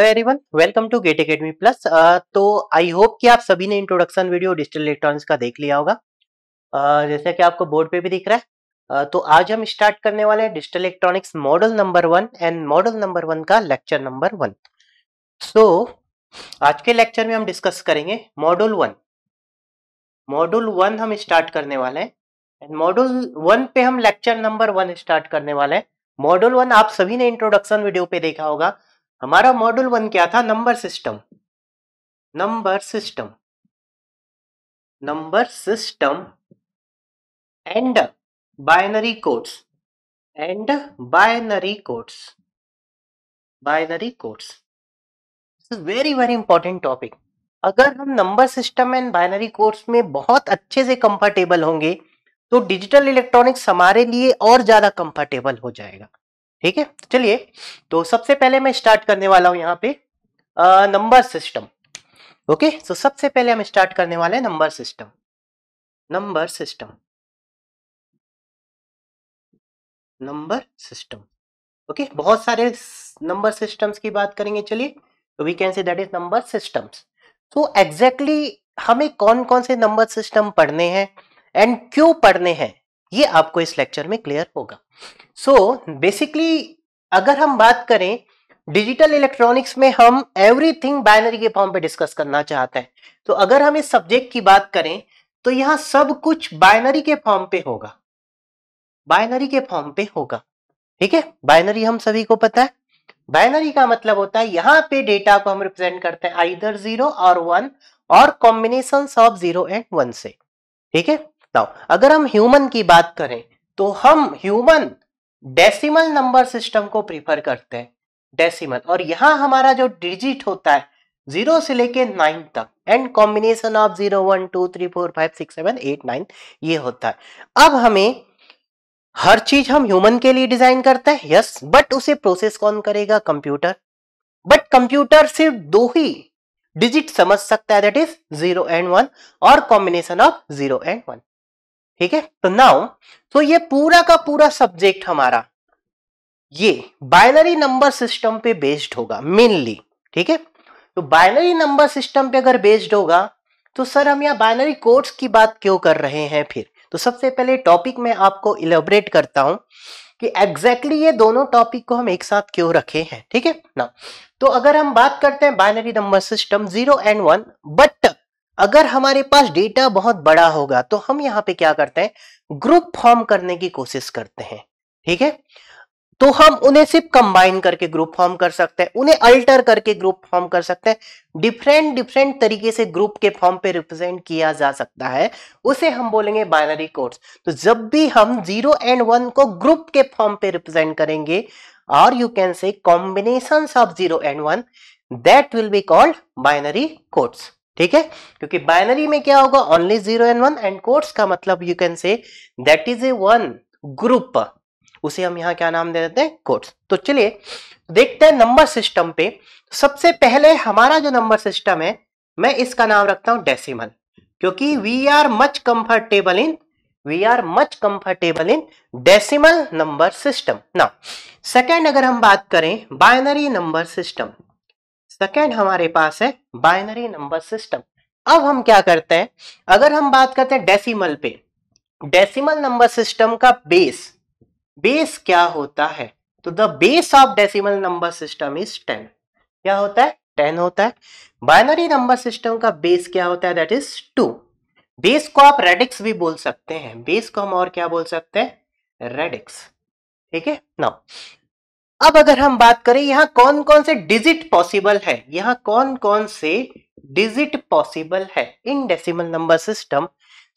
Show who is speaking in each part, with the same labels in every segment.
Speaker 1: Hello everyone welcome to GATE academy plus तो I hope कि आप सभी ने इंट्रोडक्शन वीडियो डिजिटल इलेक्ट्रॉनिक्स का देख लिया होगा uh, जैसा कि आपको बोर्ड पे भी दिख रहा है uh, तो आज हम स्टार्ट करने वाले हैं digital electronics model number one and model number one का लेक्चर नंबर वन सो आज के लेक्चर में हम डिस्कस करेंगे मॉडल वन मॉडल वन हम स्टार्ट करने वाले हैं एंड मॉडल वन पे हम लेक्चर नंबर वन स्टार्ट करने वाले हैं मॉडल वन आप सभी ने इंट्रोडक्शन वीडियो पे देखा होगा हमारा मॉड्यूल वन क्या था number system
Speaker 2: number system number system and binary codes and binary codes binary codes very very
Speaker 1: important topic अगर हम number system and binary codes में बहुत अच्छे से कंफर्टेबल होंगे तो डिजिटल इलेक्ट्रॉनिक्स हमारे लिए और ज्यादा कंफर्टेबल हो जाएगा ठीक है तो चलिए तो सबसे पहले मैं स्टार्ट करने वाला हूं यहाँ पे नंबर
Speaker 2: सिस्टम ओके सो सबसे पहले हम स्टार्ट करने वाले हैं number system number system number system okay बहुत सारे नंबर सिस्टम्स की बात करेंगे चलिए तो we can say that is number
Speaker 1: systems तो एग्जैक्टली हमें कौन कौन से नंबर सिस्टम पढ़ने हैं एंड क्यों पढ़ने हैं ये आपको इस लेक्चर में क्लियर होगा सो so, बेसिकली अगर हम बात करें डिजिटल इलेक्ट्रॉनिक्स में हम एवरीथिंग बाइनरी के फॉर्म पे डिस्कस करना चाहते हैं तो अगर हम इस सब्जेक्ट की बात करें तो यहाँ सब कुछ बाइनरी के फॉर्म पे होगा बाइनरी के फॉर्म पे होगा ठीक है बाइनरी हम सभी को पता है बाइनरी का मतलब होता है यहाँ पे डेटा को हम रिप्रेजेंट करते हैं आइदर जीरो और वन और combination of zero and one से ठीक है नाउ अगर हम ह्यूमन की बात करें तो हम ह्यूमन डेसिमल नंबर सिस्टम को प्रीफर करते हैं डेसिमल और यहां हमारा जो डिजिट होता है जीरो से लेके नाइन तक and combination of zero one two three four five six seven eight nine ये होता है अब हमें हर चीज हम ह्यूमन के लिए डिजाइन करते हैं यस बट उसे प्रोसेस कौन करेगा कंप्यूटर बट कंप्यूटर सिर्फ दो ही डिजिट समझ सकता है that is zero and one और combination of zero and one ठीक है तो नाउ तो ये पूरा का पूरा सब्जेक्ट हमारा ये बाइनरी नंबर सिस्टम पे बेस्ड होगा मेनली ठीक है तो बाइनरी नंबर सिस्टम पे अगर बेस्ड होगा तो सर हम यहाँ बाइनरी कोड्स की बात क्यों कर रहे हैं फिर तो सबसे पहले टॉपिक में आपको इलेबरेट करता हूं कि एग्जैक्टली exactly ये दोनों टॉपिक को हम एक साथ क्यों रखे हैं ठीक है ना तो अगर हम बात करते हैं binary number system zero and one but अगर हमारे पास डेटा बहुत बड़ा होगा तो हम यहाँ पे क्या करते हैं ग्रुप फॉर्म करने की कोशिश करते हैं ठीक है तो हम उन्हें सिर्फ कंबाइन करके ग्रुप फॉर्म कर सकते हैं उन्हें अल्टर करके ग्रुप फॉर्म कर सकते हैं डिफरेंट डिफरेंट तरीके से ग्रुप के फॉर्म पे रिप्रेजेंट किया जा सकता है उसे हम बोलेंगे बाइनरी कोड्स तो जब भी हम जीरो एंड वन को ग्रुप के फॉर्म पे रिप्रेजेंट करेंगे और you can say combination of zero and one that will be called binary codes ठीक है क्योंकि बाइनरी में क्या होगा only zero and one and codes का मतलब you can say that is a one group उसे हम यहाँ क्या नाम दे देते हैं कोट्स तो चलिए देखते हैं नंबर सिस्टम पे सबसे पहले हमारा जो नंबर सिस्टम है मैं इसका नाम रखता हूं डेसिमल क्योंकि we are much comfortable in we are much comfortable in decimal number system ना सेकेंड अगर हम बात करें बाइनरी नंबर सिस्टम सेकेंड हमारे पास है बाइनरी नंबर सिस्टम अब हम क्या करते हैं अगर हम बात करते हैं डेसिमल पे डेसिमल नंबर सिस्टम का बेस बेस क्या होता है तो the base of decimal number system is ten क्या होता है टेन होता है बाइनरी नंबर सिस्टम का बेस क्या होता है दैट इज टू बेस को आप रेडिक्स भी बोल सकते हैं बेस को हम और क्या बोल सकते हैं रेडिक्स ठीक है ना अब अगर हम बात करें यहाँ कौन कौन से डिजिट पॉसिबल है यहाँ कौन कौन से डिजिट पॉसिबल है in decimal number system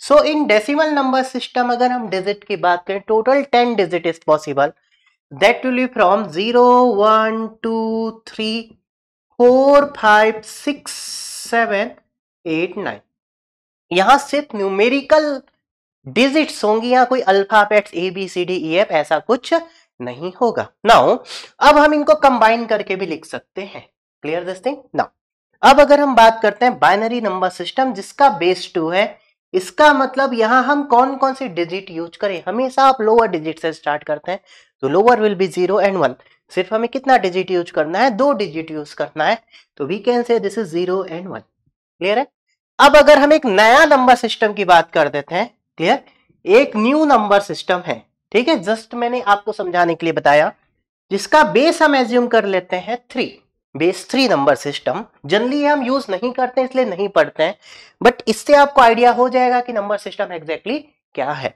Speaker 1: so in decimal number system अगर हम डिजिट की बात करें total ten digit is possible that will be from zero one two three four five six seven eight nine यहाँ सिर्फ numerical digits होंगी यहां कोई alphabets A B C D E F ऐसा कुछ नहीं होगा नाउ अब हम इनको कंबाइन करके भी लिख सकते हैं क्लियर दिस थिंग नाउ अब अगर हम बात करते हैं बाइनरी नंबर सिस्टम जिसका बेस टू है इसका मतलब यहां हम कौन कौन सी डिजिट यूज करें हमेशा आप लोअर डिजिट से स्टार्ट करते हैं तो lower will be zero and one सिर्फ हमें कितना डिजिट यूज करना है दो डिजिट यूज करना है तो we can say this is zero and one clear है अब अगर हम एक नया नंबर सिस्टम की बात कर देते हैं क्लियर एक न्यू नंबर सिस्टम है ठीक है जस्ट मैंने आपको समझाने के लिए बताया जिसका बेस हम एज्यूम कर लेते हैं three base three number system generally हम यूज नहीं करते इसलिए नहीं पढ़ते हैं बट इससे आपको आइडिया हो जाएगा कि नंबर सिस्टम एग्जैक्टली क्या है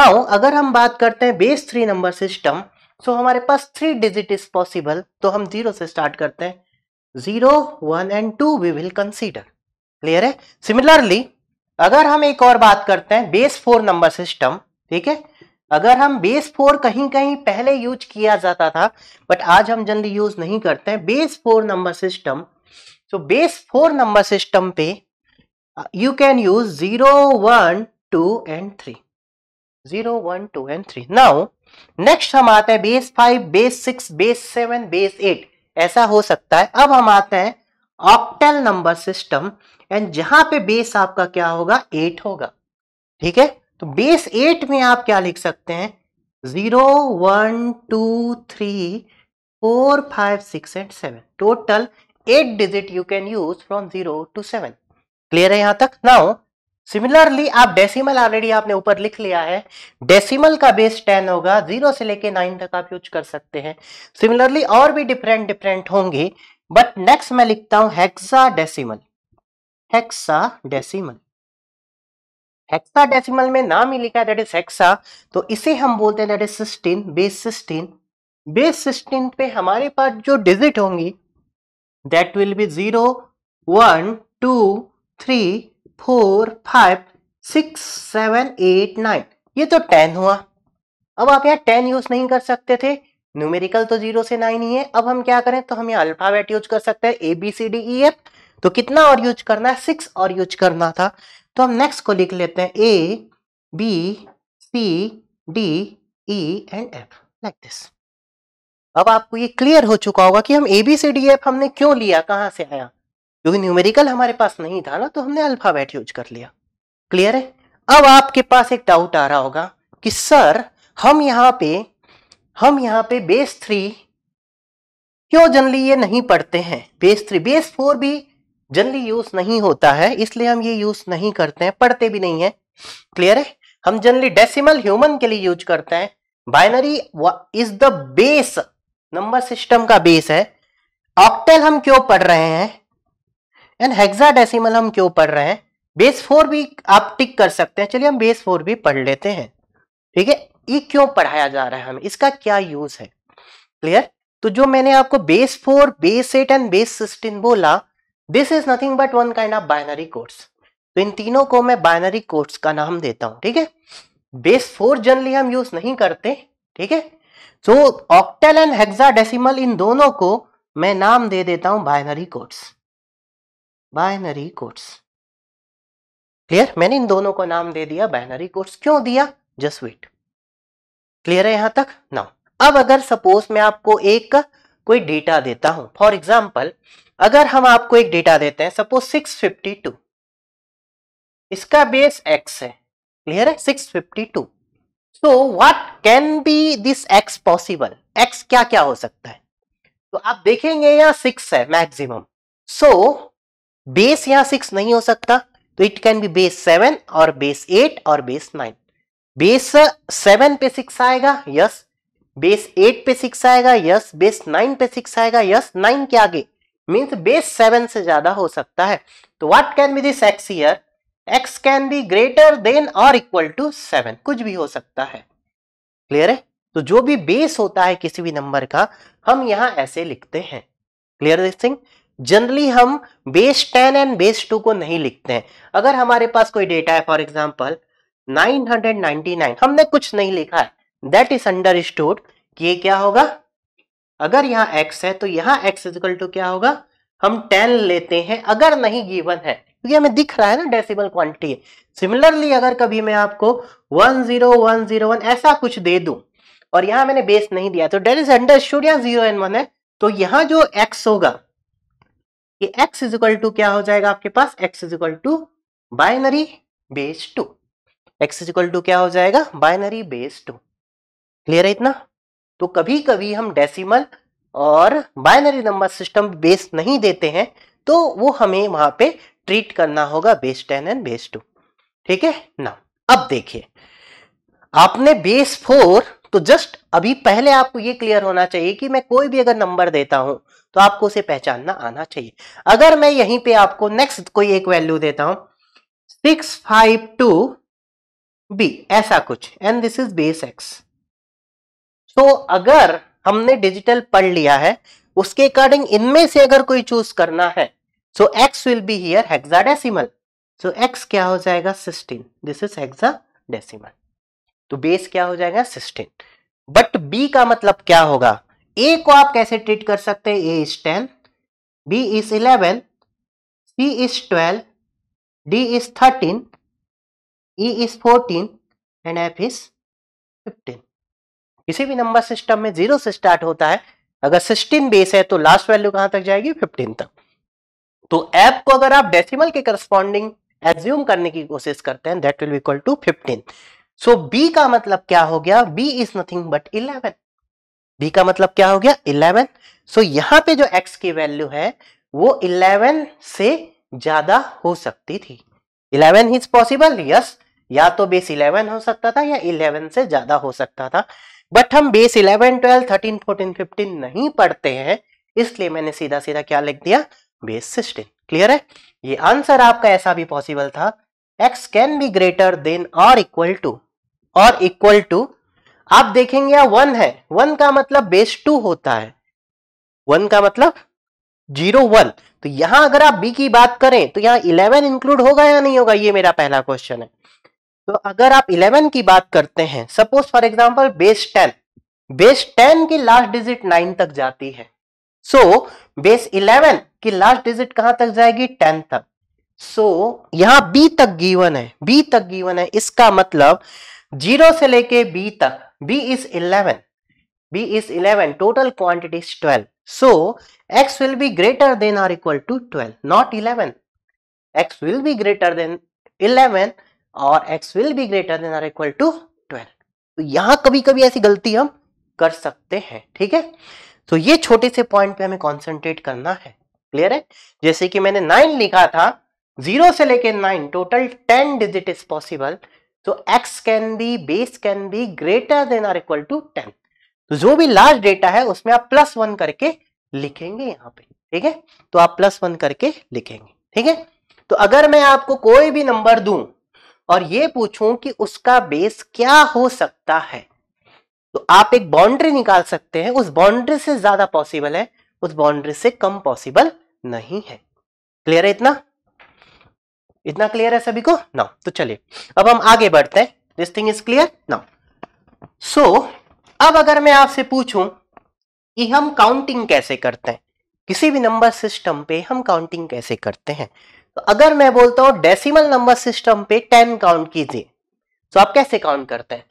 Speaker 1: नाउ अगर हम बात करते हैं base three number system so हमारे पास थ्री डिजिट इज पॉसिबल तो हम जीरो से स्टार्ट करते हैं zero one and two we will consider clear है सिमिलरली अगर हम एक और बात करते हैं बेस फोर नंबर सिस्टम ठीक है अगर हम बेस फोर कहीं कहीं पहले यूज किया जाता था बट आज हम जल्दी यूज नहीं करते हैं बेस फोर नंबर सिस्टम तो बेस फोर नंबर सिस्टम पे you can use zero one two and three zero one two and three now next हम आते हैं base five base six base seven base eight ऐसा हो सकता है अब हम आते हैं ऑक्टेल नंबर सिस्टम एंड जहां पे बेस आपका क्या होगा एट होगा ठीक है तो बेस एट में आप क्या लिख सकते हैं zero one two three four five six and seven total eight digit you can use from zero to seven clear है यहां तक नाउ सिमिलरली आप डेसिमल ऑलरेडी आपने ऊपर लिख लिया है डेसिमल का बेस टेन होगा जीरो से लेके नाइन तक आप यूज कर सकते हैं सिमिलरली और भी डिफरेंट डिफरेंट होंगे बट नेक्स्ट मैं लिखता हूं hexadecimal hexadecimal hexadecimal में नाम ही लिखा है दैट इज हेक्सा तो इसे हम बोलते हैं that is sixteen base sixteen base sixteen पे हमारे पास जो डिजिट होंगी that will be zero one two three four five six seven eight nine ये तो टेन हुआ अब आप यहाँ टेन यूज नहीं कर सकते थे न्यूमेरिकल तो जीरो से नाइन ही है अब हम क्या करें तो हम यहाँ अल्फाबेट यूज कर सकते हैं A B C D E F तो कितना और यूज करना है सिक्स और यूज करना था तो हम नेक्स्ट को लिख लेते हैं A B C D E and F like this अब आपको ये क्लियर हो चुका होगा कि हम A B C D F हमने क्यों लिया कहां से आया क्योंकि न्यूमेरिकल हमारे पास नहीं था ना तो हमने अल्फाबेट यूज कर लिया क्लियर है अब आपके पास एक डाउट आ रहा होगा कि सर हम यहाँ पे हम यहाँ पे बेस थ्री क्यों जनरली ये नहीं पढ़ते हैं बेस थ्री बेस फोर भी जनरली यूज नहीं होता है इसलिए हम ये यूज नहीं करते हैं पढ़ते भी नहीं है क्लियर है हम जनरली डेसिमल ह्यूमन के लिए यूज करते हैं binary is the base number system का बेस है ऑक्टेल हम क्यों पढ़ रहे हैं एंड हेक्सा डेसिमल हम क्यों पढ़ रहे हैं बेस फोर भी आप टिक कर सकते हैं चलिए हम बेस फोर भी पढ़ लेते हैं ठीक है ये क्यों पढ़ाया जा रहा है हमें इसका क्या यूज है क्लियर तो जो मैंने आपको base four base eight and base sixteen बोला this is nothing but one kind of binary codes तो इन तीनों को मैं बाइनरी कोड्स का नाम देता हूं ठीक है बेस फोर जनरली हम यूज नहीं करते ठीक है सो ऑक्टल एंड हेक्साडेसिमल इन दोनों को मैं नाम दे देता हूं binary codes binary codes clear मैंने इन दोनों को नाम दे दिया बाइनरी कोड्स क्यों दिया जस्ट वेट क्लियर है यहां तक नाउ अब अगर सपोज मैं आपको एक कोई डेटा देता हूं फॉर एग्जाम्पल अगर हम आपको एक डेटा देते हैं सपोज 652 इसका बेस x है क्लियर है 652 so what can be this x possible x क्या क्या हो सकता है तो आप देखेंगे यहां सिक्स है मैक्सिमम सो बेस यहां सिक्स नहीं हो सकता तो it can be base seven और बेस एट और बेस नाइन बेस सेवन पे सिक्स आएगा यस बेस एट पे सिक्स आएगा यस बेस नाइन पे सिक्स आएगा यस नाइन के आगे मीन्स बेस सेवन से ज्यादा हो सकता है तो what can be this x here x can be greater than or equal to seven कुछ भी हो सकता है क्लियर है तो जो भी बेस होता है किसी भी नंबर का हम यहाँ ऐसे लिखते हैं क्लियर दिस थिंग जनरली हम base ten and base two को नहीं लिखते हैं अगर हमारे पास कोई डेटा है फॉर एग्जाम्पल 999 हमने कुछ नहीं लिखा है दैट इज अंडरस्टूड ये क्या होगा अगर यहाँ x है तो यहाँ x इजिकल टू क्या होगा हम टेन लेते हैं अगर नहीं गिवन है क्योंकि हमें दिख रहा है ना डेसिमल क्वांटिटी है सिमिलरली अगर कभी मैं आपको 10101 ऐसा कुछ दे दूं और यहां मैंने बेस नहीं दिया तो डेट इज स्टूड या जीरो एन वन है तो यहां जो x होगा ये x इज इक्वल टू क्या हो जाएगा आपके पास x is equal to binary base two x is equal to क्या हो जाएगा बाइनरी बेस टू क्लियर है इतना तो कभी कभी हम डेसिमल और बाइनरी नंबर सिस्टम बेस नहीं देते हैं तो वो हमें वहां पे ट्रीट करना होगा base ten and base two ठीक है ना अब देखिए आपने बेस फोर तो जस्ट अभी पहले आपको ये क्लियर होना चाहिए कि मैं कोई भी अगर नंबर देता हूं तो आपको उसे पहचानना आना चाहिए अगर मैं यहीं पे आपको नेक्स्ट कोई एक वैल्यू देता हूं सिक्स फाइव टू बी ऐसा कुछ and this is base x तो अगर हमने डिजिटल पढ़ लिया है उसके अकॉर्डिंग इनमें से अगर कोई चूज करना है so x will be here hexadecimal so x क्या हो जाएगा सिस्टीन दिस इज हेक्साडेसिमल तो बेस क्या हो जाएगा सिस्टीन बट बी का मतलब क्या होगा ए को आप कैसे ट्रीट कर सकते हैं A is ten B is eleven C is twelve D is thirteen E is fourteen and F is fifteen किसी भी नंबर सिस्टम में जीरो से स्टार्ट होता है अगर सिक्सटीन बेस है तो लास्ट वैल्यू कहां तक जाएगी फिफ्टीन तक तो ऐप को अगर आप डेसिमल के करस्पॉन्डिंग एज्यूम करने की कोशिश करते हैं that will equal to fifteen so B का मतलब क्या हो गया B is nothing but eleven B का मतलब क्या हो गया इलेवन सो so, यहां पे जो एक्स की वैल्यू है वो इलेवन से ज्यादा हो सकती थी इलेवन इज पॉसिबल यस या तो बेस इलेवन हो सकता था या इलेवन से ज्यादा हो सकता था बट हम base eleven twelve thirteen fourteen fifteen नहीं पढ़ते हैं इसलिए मैंने सीधा सीधा क्या लिख दिया बेस सिक्सटीन क्लियर है ये आंसर आपका ऐसा भी पॉसिबल था x can be greater than or equal to or equal to आप देखेंगे यहाँ वन है वन का मतलब बेस टू होता है वन का मतलब जीरो वन तो यहां अगर आप बी की बात करें तो यहां इलेवन इंक्लूड होगा या नहीं होगा ये मेरा पहला क्वेश्चन है तो अगर आप 11 की बात करते हैं suppose for example base 10 base 10 की लास्ट डिजिट 9 तक जाती है सो बेस 11 की लास्ट डिजिट कहां तक जाएगी 10 तक सो so, यहां b तक गिवन है b तक गिवन है इसका मतलब जीरो से लेके b तक b is 11 b is 11 total quantity is 12 so x will be greater than or equal to 12 not 11 x will be greater than 11 और x will be greater than or equal to 12 तो यहां कभी कभी ऐसी गलती हम कर सकते हैं ठीक है तो ये छोटे से पॉइंट पे हमें कॉन्सेंट्रेट करना है क्लियर है जैसे कि मैंने नाइन लिखा था जीरो से लेके nine total ten digit is possible तो x can be base can be greater than or equal to ten तो जो भी लार्ज डेटा है उसमें आप प्लस वन करके लिखेंगे यहाँ पे ठीक है तो आप प्लस वन करके लिखेंगे ठीक है तो अगर मैं आपको कोई भी नंबर दूं और ये पूछूं कि उसका बेस क्या हो सकता है तो आप एक बाउंड्री निकाल सकते हैं उस बाउंड्री से ज्यादा पॉसिबल है उस बाउंड्री से कम पॉसिबल नहीं है क्लियर है इतना इतना क्लियर है सभी को ना तो चलिए अब हम आगे बढ़ते हैं दिस थिंग इज क्लियर ना सो अब अगर मैं आपसे पूछूं कि हम काउंटिंग कैसे करते हैं किसी भी नंबर सिस्टम पे हम काउंटिंग कैसे करते हैं तो अगर मैं बोलता हूं डेसिमल नंबर सिस्टम पे टेन काउंट कीजिए तो आप कैसे काउंट करते हैं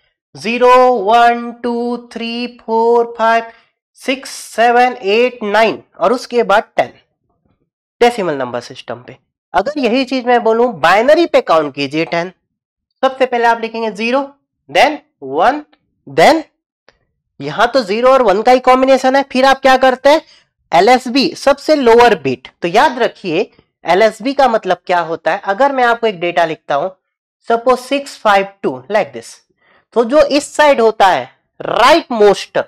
Speaker 1: zero one two three four five six seven eight nine और उसके बाद टेन डेसिमल नंबर सिस्टम पे अगर यही चीज मैं बोलूं बाइनरी पे काउंट कीजिए टेन सबसे पहले आप लिखेंगे जीरो देन वन देन यहां तो जीरो और वन का ही कॉम्बिनेशन है फिर आप क्या करते हैं एल सबसे लोअर बीट तो याद रखिए एल का मतलब क्या होता है अगर मैं आपको एक डेटा लिखता हूं suppose six five two like this तो जो इस साइड होता है राइट मोस्ट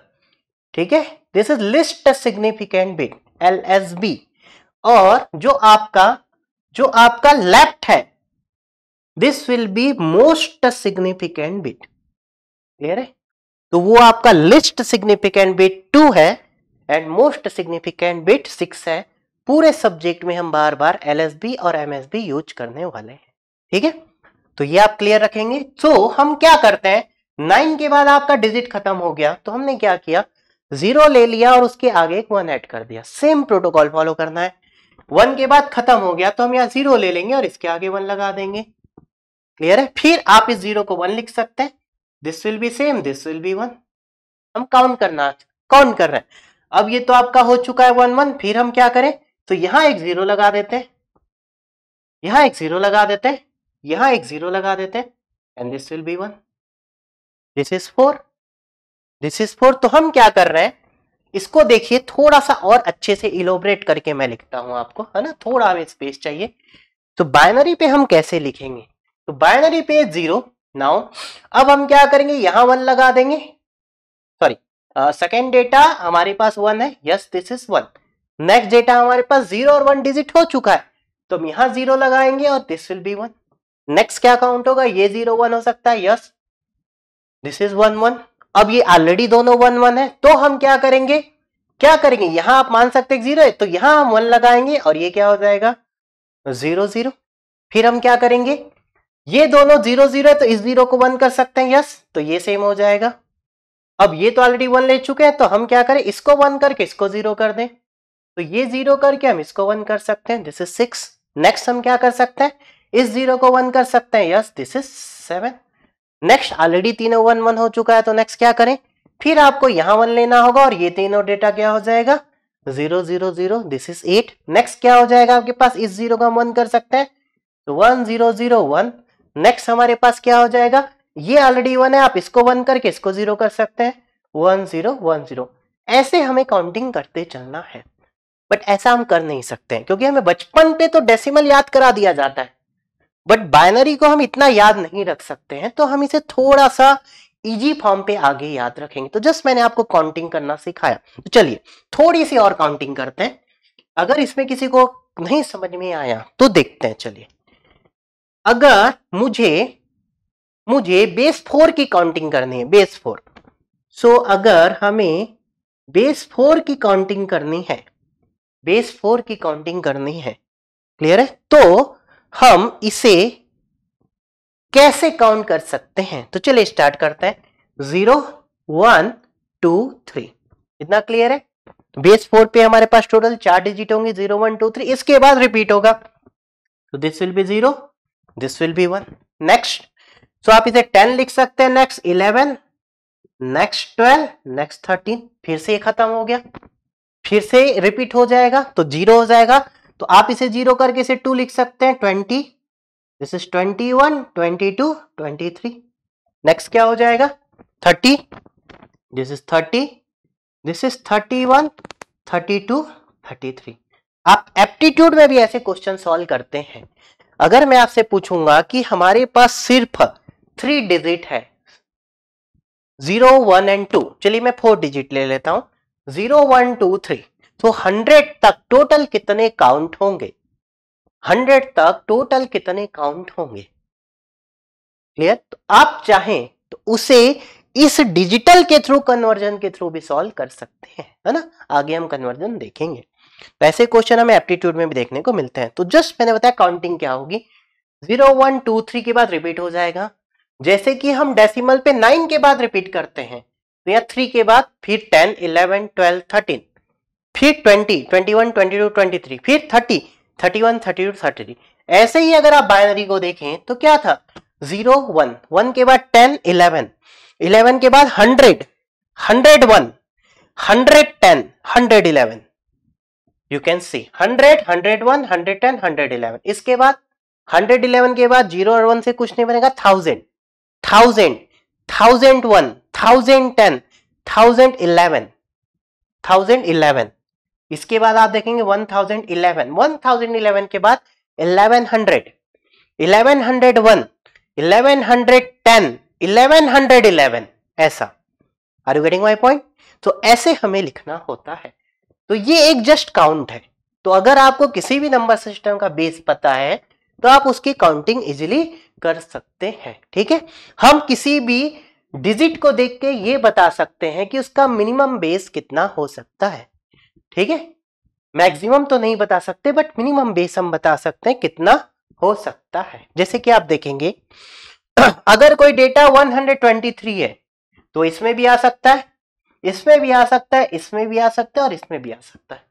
Speaker 1: ठीक है this is least significant bit L S B और जो आपका जो आपका लेफ्ट है this will be most significant bit clear है तो वो आपका लिस्ट सिग्निफिकेंट बिट टू है and most significant bit six है पूरे सब्जेक्ट में हम बार बार एल और एम यूज करने वाले हैं ठीक है तो ये आप क्लियर रखेंगे तो हम क्या करते हैं नाइन के बाद आपका डिजिट खत्म हो गया तो हमने क्या किया जीरो ले लिया और उसके आगे एक वन ऐड कर दिया सेम प्रोटोकॉल फॉलो करना है वन के बाद खत्म हो गया तो हम यहाँ जीरो ले लेंगे और इसके आगे वन लगा देंगे क्लियर है फिर आप इस जीरो को वन लिख सकते हैं this will be same this will be one हम काउंट करना काउंट कर रहे हैं अब ये तो आपका हो चुका है वन वन फिर हम क्या करें तो यहां एक जीरो लगा देते यहां एक जीरो लगा देते यहां एक जीरो लगा देते and this will be one this is four this is four तो हम क्या कर रहे हैं इसको देखिए थोड़ा सा और अच्छे से इलोबरेट करके मैं लिखता हूं आपको है ना थोड़ा हमें स्पेस चाहिए तो बाइनरी पे हम कैसे लिखेंगे तो बाइनरी पे जीरो नाउ अब हम क्या करेंगे यहां वन लगा देंगे सॉरी सेकेंड डेटा हमारे पास वन है yes this is one next data हमारे पास जीरो और वन डिजिट हो चुका है तो हम यहां जीरो लगाएंगे और this will be one next क्या काउंट होगा ये जीरो वन हो सकता है yes this is one one अब ये ऑलरेडी दोनों वन वन है तो हम क्या करेंगे क्या करेंगे यहां आप मान सकते हैं जीरो है तो यहां हम वन लगाएंगे और ये क्या हो जाएगा जीरो जीरो फिर हम क्या करेंगे ये दोनों जीरो जीरो है तो इस जीरो को वन कर सकते हैं यस तो ये सेम हो जाएगा अब ये तो ऑलरेडी वन ले चुके हैं तो हम क्या करें इसको वन करके इसको जीरो कर दें तो ये जीरो करके हम इसको वन कर सकते हैं दिस इज सिक्स नेक्स्ट हम क्या कर सकते हैं इस जीरो को वन कर सकते हैं yes this is seven next already तीनों वन वन हो चुका है तो नेक्स्ट क्या करें फिर आपको यहां वन लेना होगा और ये तीनों डेटा क्या हो जाएगा zero zero zero this is eight next क्या हो जाएगा आपके पास इस जीरो को हम वन कर सकते हैं तो one zero zero one next हमारे पास क्या हो जाएगा ये ऑलरेडी वन है आप इसको वन करके इसको जीरो कर सकते हैं वन जीरो वन जीरो ऐसे हमें काउंटिंग करते चलना है बट ऐसा हम कर नहीं सकते हैं क्योंकि हमें बचपन पे तो डेसिमल याद करा दिया जाता है बट बाइनरी को हम इतना याद नहीं रख सकते हैं तो हम इसे थोड़ा सा इजी फॉर्म पे आगे याद रखेंगे तो जस्ट मैंने आपको काउंटिंग करना सिखाया तो चलिए थोड़ी सी और काउंटिंग करते हैं अगर इसमें किसी को नहीं समझ में आया तो देखते हैं चलिए अगर मुझे मुझे बेस फोर की काउंटिंग करनी है बेस फोर सो so, अगर हमें बेस फोर की काउंटिंग करनी है बेस फोर की काउंटिंग करनी है क्लियर है तो हम इसे कैसे काउंट कर सकते हैं तो चलिए स्टार्ट करते हैं जीरो वन टू थ्री इतना क्लियर है बेस फोर पे हमारे पास टोटल चार डिजिट होंगे जीरो वन टू थ्री इसके बाद रिपीट होगा तो this will be zero this will be one next so आप इसे टेन लिख सकते हैं next eleven next twelve next thirteen फिर से ये खत्म हो गया फिर से रिपीट हो जाएगा तो जीरो हो जाएगा तो आप इसे जीरो करके इसे टू लिख सकते हैं twenty this is twenty one twenty two twenty three next क्या हो जाएगा thirty this is thirty this is thirty one thirty two thirty three आप एप्टीट्यूड में भी ऐसे क्वेश्चन सॉल्व करते हैं अगर मैं आपसे पूछूंगा कि हमारे पास सिर्फ थ्री डिजिट है जीरो वन एंड टू चलिए मैं फोर डिजिट ले लेता हूं जीरो वन टू थ्री तो हंड्रेड तक टोटल कितने काउंट होंगे हंड्रेड तक टोटल कितने काउंट होंगे क्लियर तो आप चाहें तो उसे इस डिजिटल के थ्रू कन्वर्जन के थ्रू भी सॉल्व कर सकते हैं है ना आगे हम कन्वर्जन देखेंगे वैसे क्वेश्चन हमें एप्टीट्यूड में भी देखने को मिलते हैं तो जस्ट मैंने बताया काउंटिंग क्या होगी जीरो वन टू थ्री के बाद रिपीट हो जाएगा जैसे कि हम डेसिमल पे नाइन के बाद रिपीट करते हैं तो थ्री के बाद फिर टेन इलेवन ट्वेल्व थर्टीन फिर twenty twenty one twenty two twenty three फिर thirty thirty one thirty two thirty three ऐसे ही अगर आप बाइनरी को देखें तो क्या था जीरो वन वन के बाद टेन इलेवन इलेवन के बाद hundred hundred one hundred ten hundred eleven you can see hundred hundred one hundred ten hundred eleven इसके बाद हंड्रेड इलेवन के बाद जीरो और वन से कुछ नहीं बनेगा thousand thousand thousand one thousand ten thousand eleven thousand eleven इसके बाद आप देखेंगे one thousand eleven one thousand eleven के बाद eleven hundred eleven hundred one eleven hundred ten eleven hundred eleven ऐसा are you getting my point तो ऐसे हमें लिखना होता है तो ये एक जस्ट काउंट है तो अगर आपको किसी भी नंबर सिस्टम का बेस पता है तो आप उसकी काउंटिंग इजिली कर सकते हैं ठीक है हम किसी भी डिजिट को देख के ये बता सकते हैं कि उसका मिनिमम बेस कितना हो सकता है ठीक है मैक्सिमम तो नहीं बता सकते बट मिनिमम बेस हम बता सकते हैं कितना हो सकता है जैसे कि आप देखेंगे अगर कोई डेटा 123 है तो इसमें भी आ सकता है इसमें भी आ सकता है इसमें भी आ सकता है और इसमें भी आ सकता है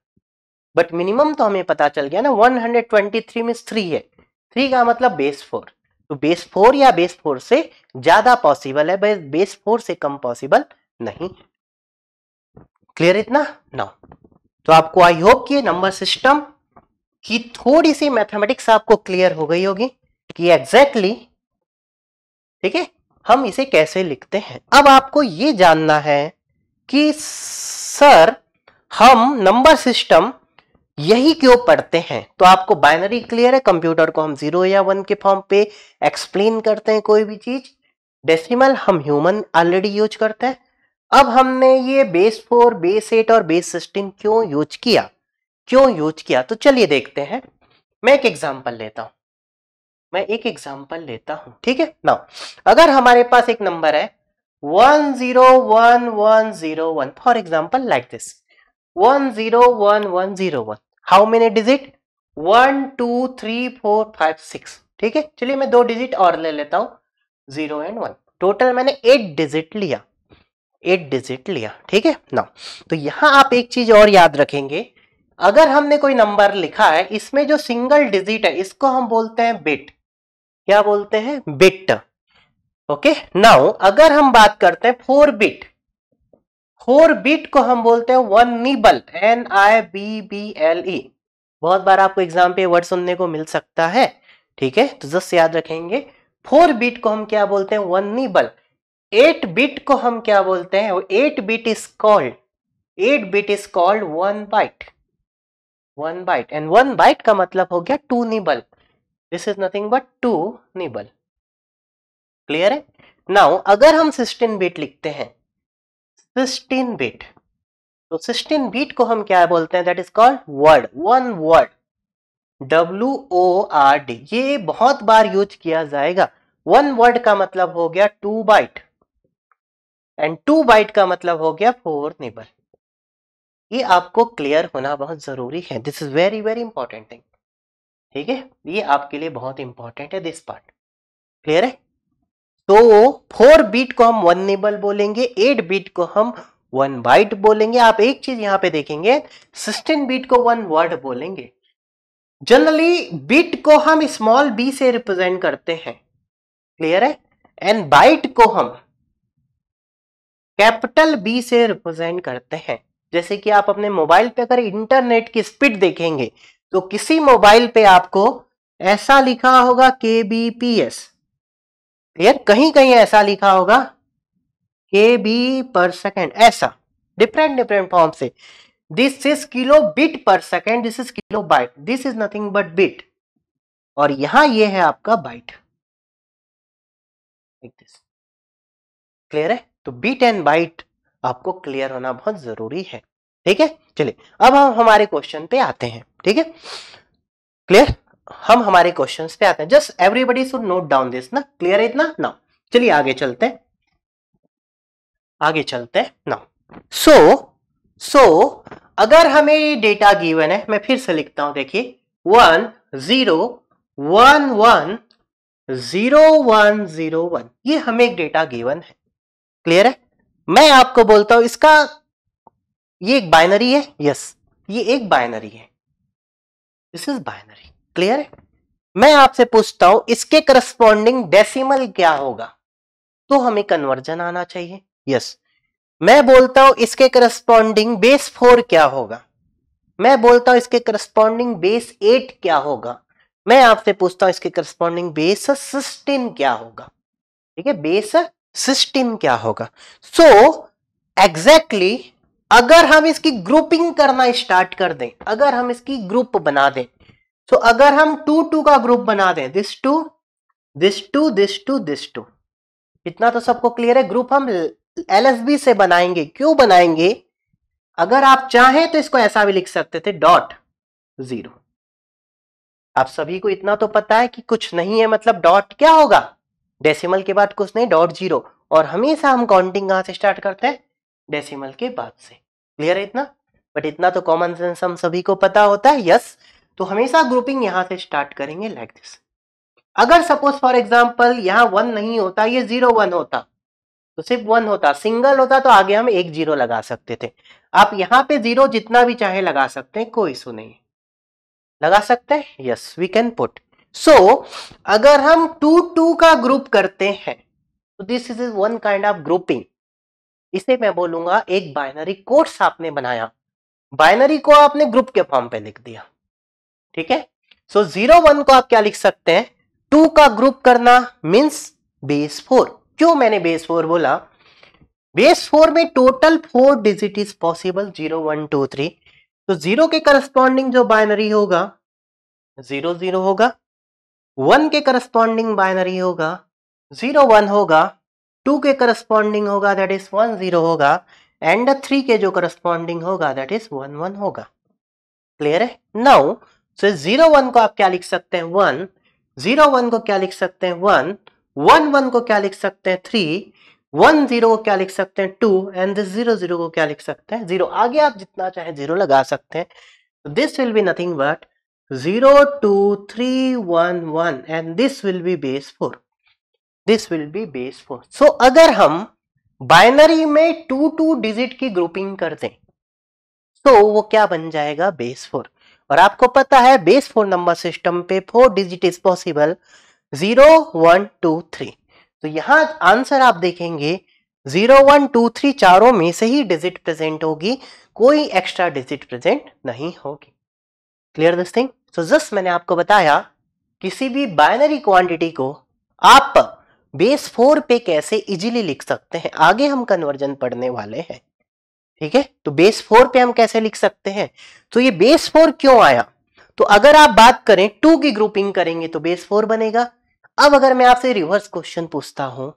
Speaker 1: बट मिनिमम तो हमें पता चल गया ना 123 में थ्री है थ्री का मतलब बेस फोर तो बेस फोर या बेस फोर से ज्यादा पॉसिबल है बेस फोर से कम पॉसिबल नहीं क्लियर इतना नाउ तो आपको आई होप कि नंबर सिस्टम की थोड़ी सी मैथमेटिक्स आपको क्लियर हो गई होगी कि एग्जैक्टली ठीक है हम इसे कैसे लिखते हैं अब आपको ये जानना है कि सर हम नंबर सिस्टम यही क्यों पढ़ते हैं तो आपको बाइनरी क्लियर है कंप्यूटर को हम जीरो या वन के फॉर्म पे एक्सप्लेन करते हैं कोई भी चीज डेसिमल हम ह्यूमन ऑलरेडी यूज करते हैं अब हमने ये बेस फोर बेस एट और बेस सिक्सटीन क्यों यूज किया क्यों यूज किया तो चलिए देखते हैं मैं एक एग्जाम्पल लेता हूं मैं एक एग्जाम्पल लेता हूं ठीक है ना अगर हमारे पास एक नंबर है one zero one one zero one for example like this one zero one one zero one how many digit one two three four five six ठीक है चलिए मैं दो डिजिट और ले लेता हूं जीरो एंड वन टोटल मैंने एट डिजिट लिया एट डिजिट लिया ठीक है ना तो यहां आप एक चीज और याद रखेंगे अगर हमने कोई नंबर लिखा है इसमें जो सिंगल डिजिट है इसको हम बोलते हैं बिट क्या बोलते हैं बिट ओके नाउ अगर हम बात करते हैं फोर बिट फोर बीट को हम बोलते हैं one nibble N I B B L E बहुत बार आपको एग्जाम पे वर्ड सुनने को मिल सकता है ठीक है तो जस्ट याद रखेंगे फोर बीट को हम क्या बोलते हैं वन निबल एट बीट को हम क्या बोलते हैं eight bit is called eight bit is called one byte one byte and one byte का मतलब हो गया two nibble this is nothing but two nibble clear है नाउ अगर हम सिक्सटीन बीट लिखते हैं सिक्सटीन बीट तो सिक्सटीन बीट को हम क्या बोलते हैं that is called word one word W O R D ये बहुत बार यूज किया जाएगा वन वर्ड का मतलब हो गया two byte and two byte का मतलब हो गया फोर नेबर ये आपको क्लियर होना बहुत जरूरी है this is very very important thing ठीक है ये आपके लिए बहुत इंपॉर्टेंट है दिस पार्ट क्लियर है तो फोर बीट को हम वन निबल बोलेंगे एट बीट को हम वन बाइट बोलेंगे आप एक चीज यहाँ पे देखेंगे सिक्सटीन बीट को वन वर्ड बोलेंगे जनरली बीट को हम स्मॉल बी से रिप्रेजेंट करते हैं क्लियर है एंड बाइट को हम कैपिटल बी से रिप्रेजेंट करते हैं जैसे कि आप अपने मोबाइल पे अगर इंटरनेट की स्पीड देखेंगे तो किसी मोबाइल पे आपको ऐसा लिखा होगा के बी पी एस क्लियर कहीं कहीं ऐसा लिखा होगा के बी पर सेकेंड ऐसा डिफरेंट डिफरेंट फॉर्म से
Speaker 2: this is kilo bit per second this is kilo byte this is nothing but bit और यहां ये है आपका बाइट क्लियर है तो बिट एंड बाइट आपको क्लियर होना बहुत जरूरी है ठीक है
Speaker 1: चलिए अब हम हमारे क्वेश्चन पे आते हैं ठीक है क्लियर हम हमारे क्वेश्चंस पे आते हैं just everybody should note down this ना क्लियर है इतना ना चलिए आगे चलते हैं आगे चलते हैं ना सो सो अगर हमें डेटा गिवन है मैं फिर से लिखता हूं देखिए one zero one one zero one zero one ये हमें एक डेटा गिवन है क्लियर है मैं आपको बोलता हूं इसका ये एक बाइनरी है यस yes, ये एक बाइनरी है दिस इज बाइनरी क्लियर है मैं आपसे पूछता हूं इसके करस्पॉन्डिंग डेसिमल क्या होगा तो हमें कन्वर्जन आना चाहिए यस मैं बोलता हूं इसके करस्पॉन्डिंग बेस फोर क्या होगा मैं बोलता हूं इसके करस्पॉन्डिंग बेस एट क्या होगा मैं आपसे पूछता हूं इसके करस्पॉन्डिंग बेस सिस्टीन क्या होगा ठीक है बेस सिस्टीन क्या होगा सो so, एग्जैक्टली exactly, अगर हम इसकी ग्रुपिंग करना स्टार्ट कर दें अगर हम इसकी ग्रुप बना दें सो so, अगर हम टू टू का ग्रुप बना दें this two this two this two this two इतना तो सबको क्लियर है ग्रुप हम एल से बनाएंगे क्यों बनाएंगे अगर आप चाहें तो इसको ऐसा भी लिख सकते थे डॉट जीरो आप सभी को इतना तो पता है कि कुछ नहीं है मतलब डॉट क्या होगा डेसिमल के बाद कुछ नहीं डॉट जीरो और हमेशा हम काउंटिंग कहां से स्टार्ट करते हैं डेसिमल के बाद से क्लियर है इतना बट इतना तो कॉमन सेंस हम सभी को पता होता है यस तो हमेशा ग्रुपिंग यहां से स्टार्ट करेंगे लाइक like दिस अगर सपोज फॉर एग्जाम्पल यहां वन नहीं होता ये जीरो वन होता तो सिर्फ वन होता सिंगल होता तो आगे हम एक जीरो लगा सकते थे आप यहां पे जीरो जितना भी चाहे लगा सकते हैं कोई इशू नहीं लगा सकते हैं yes we can put so अगर हम टू टू का ग्रुप करते हैं तो this is one kind of grouping इसे मैं बोलूंगा एक बाइनरी कोड्स आपने बनाया बाइनरी को आपने ग्रुप के फॉर्म पे लिख दिया ठीक है सो जीरो वन को आप क्या लिख सकते हैं टू का ग्रुप करना मीन्स बेस फोर क्यों मैंने बेस फोर बोला बेस फोर में total four digit is possible zero one two three तो जीरो के करस्पॉन्डिंग जो बाइनरी होगा जीरो जीरो होगा वन के करस्पॉन्डिंग बाइनरी होगा जीरो वन होगा टू के करस्पॉन्डिंग होगा दैट इज वन जीरो होगा एंड थ्री के जो करस्पॉन्डिंग होगा दैट इज वन वन होगा क्लियर है नाउ सो जीरो वन को आप क्या लिख सकते हैं वन जीरो वन को क्या लिख सकते हैं वन वन वन को क्या लिख सकते हैं थ्री वन जीरो को क्या लिख सकते हैं two and this zero zero को क्या लिख सकते हैं जीरो आगे आप जितना चाहे जीरो लगा सकते हैं this will be nothing but zero two three one one and this will be base four this will be base four so अगर हम बाइनरी में टू टू डिजिट की ग्रुपिंग कर दें तो वो क्या बन जाएगा बेस फोर और आपको पता है बेस फोर नंबर सिस्टम पे four digit is possible zero one two three तो यहाँ आंसर आप देखेंगे जीरो वन टू थ्री चारों में से ही डिजिट प्रेजेंट होगी कोई एक्स्ट्रा डिजिट प्रेजेंट नहीं होगी clear this thing so just मैंने आपको बताया किसी भी बाइनरी क्वांटिटी को आप बेस फोर पे कैसे इजीली लिख सकते हैं आगे हम कन्वर्जन पढ़ने वाले हैं ठीक है तो बेस फोर पे हम कैसे लिख सकते हैं तो ये बेस फोर क्यों आया तो अगर आप बात करें टू की ग्रुपिंग करेंगे तो बेस फोर बनेगा अब अगर मैं आपसे रिवर्स क्वेश्चन पूछता हूं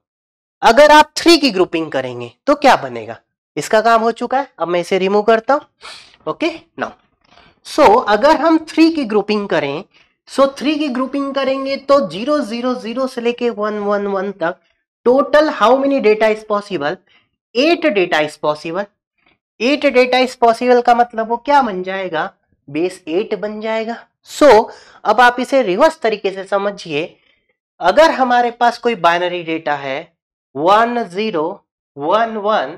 Speaker 1: अगर आप थ्री की ग्रुपिंग करेंगे तो क्या बनेगा इसका काम हो चुका है अब मैं इसे रिमूव करता हूं ओके नाउ सो अगर हम थ्री की ग्रुपिंग करें सो so, थ्री की ग्रुपिंग करेंगे तो जीरो जीरो जीरो से लेके वन वन वन तक total how many data is possible eight data is possible eight data is possible का मतलब वो क्या बन जाएगा बेस एट बन जाएगा सो so, अब आप इसे रिवर्स तरीके से समझिए अगर हमारे पास कोई बाइनरी डेटा है one zero one one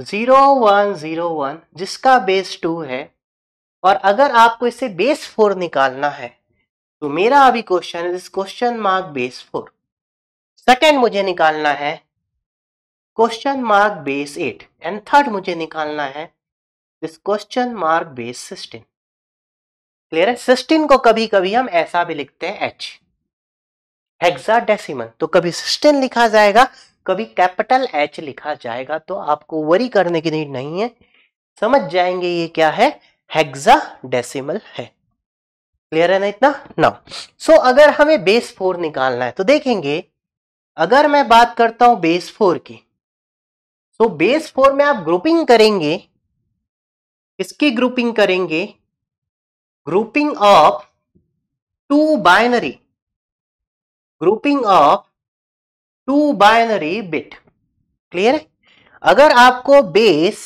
Speaker 1: zero one zero one जिसका बेस टू है और अगर आपको इसे बेस फोर निकालना है तो मेरा अभी question question mark base four second मुझे निकालना है question mark base eight and third मुझे निकालना है this question mark base sixteen clear है सिस्टीन को कभी कभी हम ऐसा भी लिखते हैं एच हेक्साडेसिमल तो कभी सिस्टीन लिखा जाएगा कभी कैपिटल एच लिखा जाएगा तो आपको वरी करने की नीड नहीं है समझ जाएंगे ये क्या है हेक्सा डेसिमल है क्लियर है ना इतना नाउ सो so, अगर हमें बेस फोर निकालना है तो देखेंगे अगर मैं बात करता हूं बेस फोर की सो बेस फोर में आप ग्रुपिंग करेंगे किसकी ग्रुपिंग करेंगे grouping of two binary
Speaker 2: grouping of two binary bit clear है अगर आपको बेस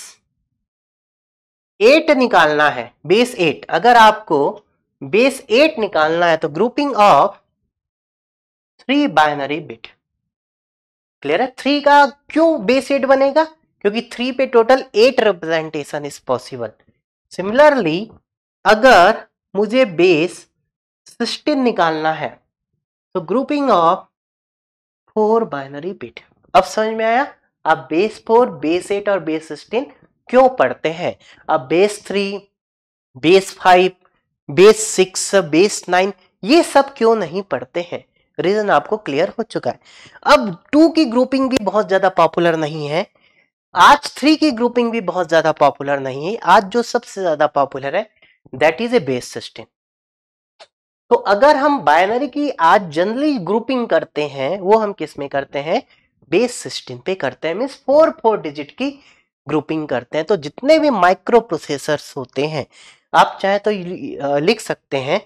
Speaker 2: एट
Speaker 1: निकालना है बेस एट अगर आपको बेस एट निकालना है तो grouping of three binary bit clear है थ्री का क्यों बेस एट बनेगा क्योंकि थ्री पे total eight representation is possible similarly अगर मुझे बेस सिक्सटीन निकालना है तो grouping of four binary bit अब समझ में आया अब बेस फोर बेस एट और बेस सिक्सटीन क्यों पढ़ते हैं अब base three base five base six base nine ये सब क्यों नहीं पढ़ते हैं रीजन आपको क्लियर हो चुका है अब टू की ग्रुपिंग भी बहुत ज्यादा पॉपुलर नहीं है आज थ्री की ग्रुपिंग भी बहुत ज्यादा पॉपुलर नहीं है आज जो सबसे ज्यादा पॉपुलर है that is a base system तो अगर हम बाइनरी की आज जनरली ग्रुपिंग करते हैं वो हम किस में करते हैं बेस सिस्टम पे करते हैं मीन फोर फोर डिजिट की ग्रुपिंग करते हैं तो जितने भी माइक्रो प्रोसेसर होते हैं आप चाहे तो लिख सकते हैं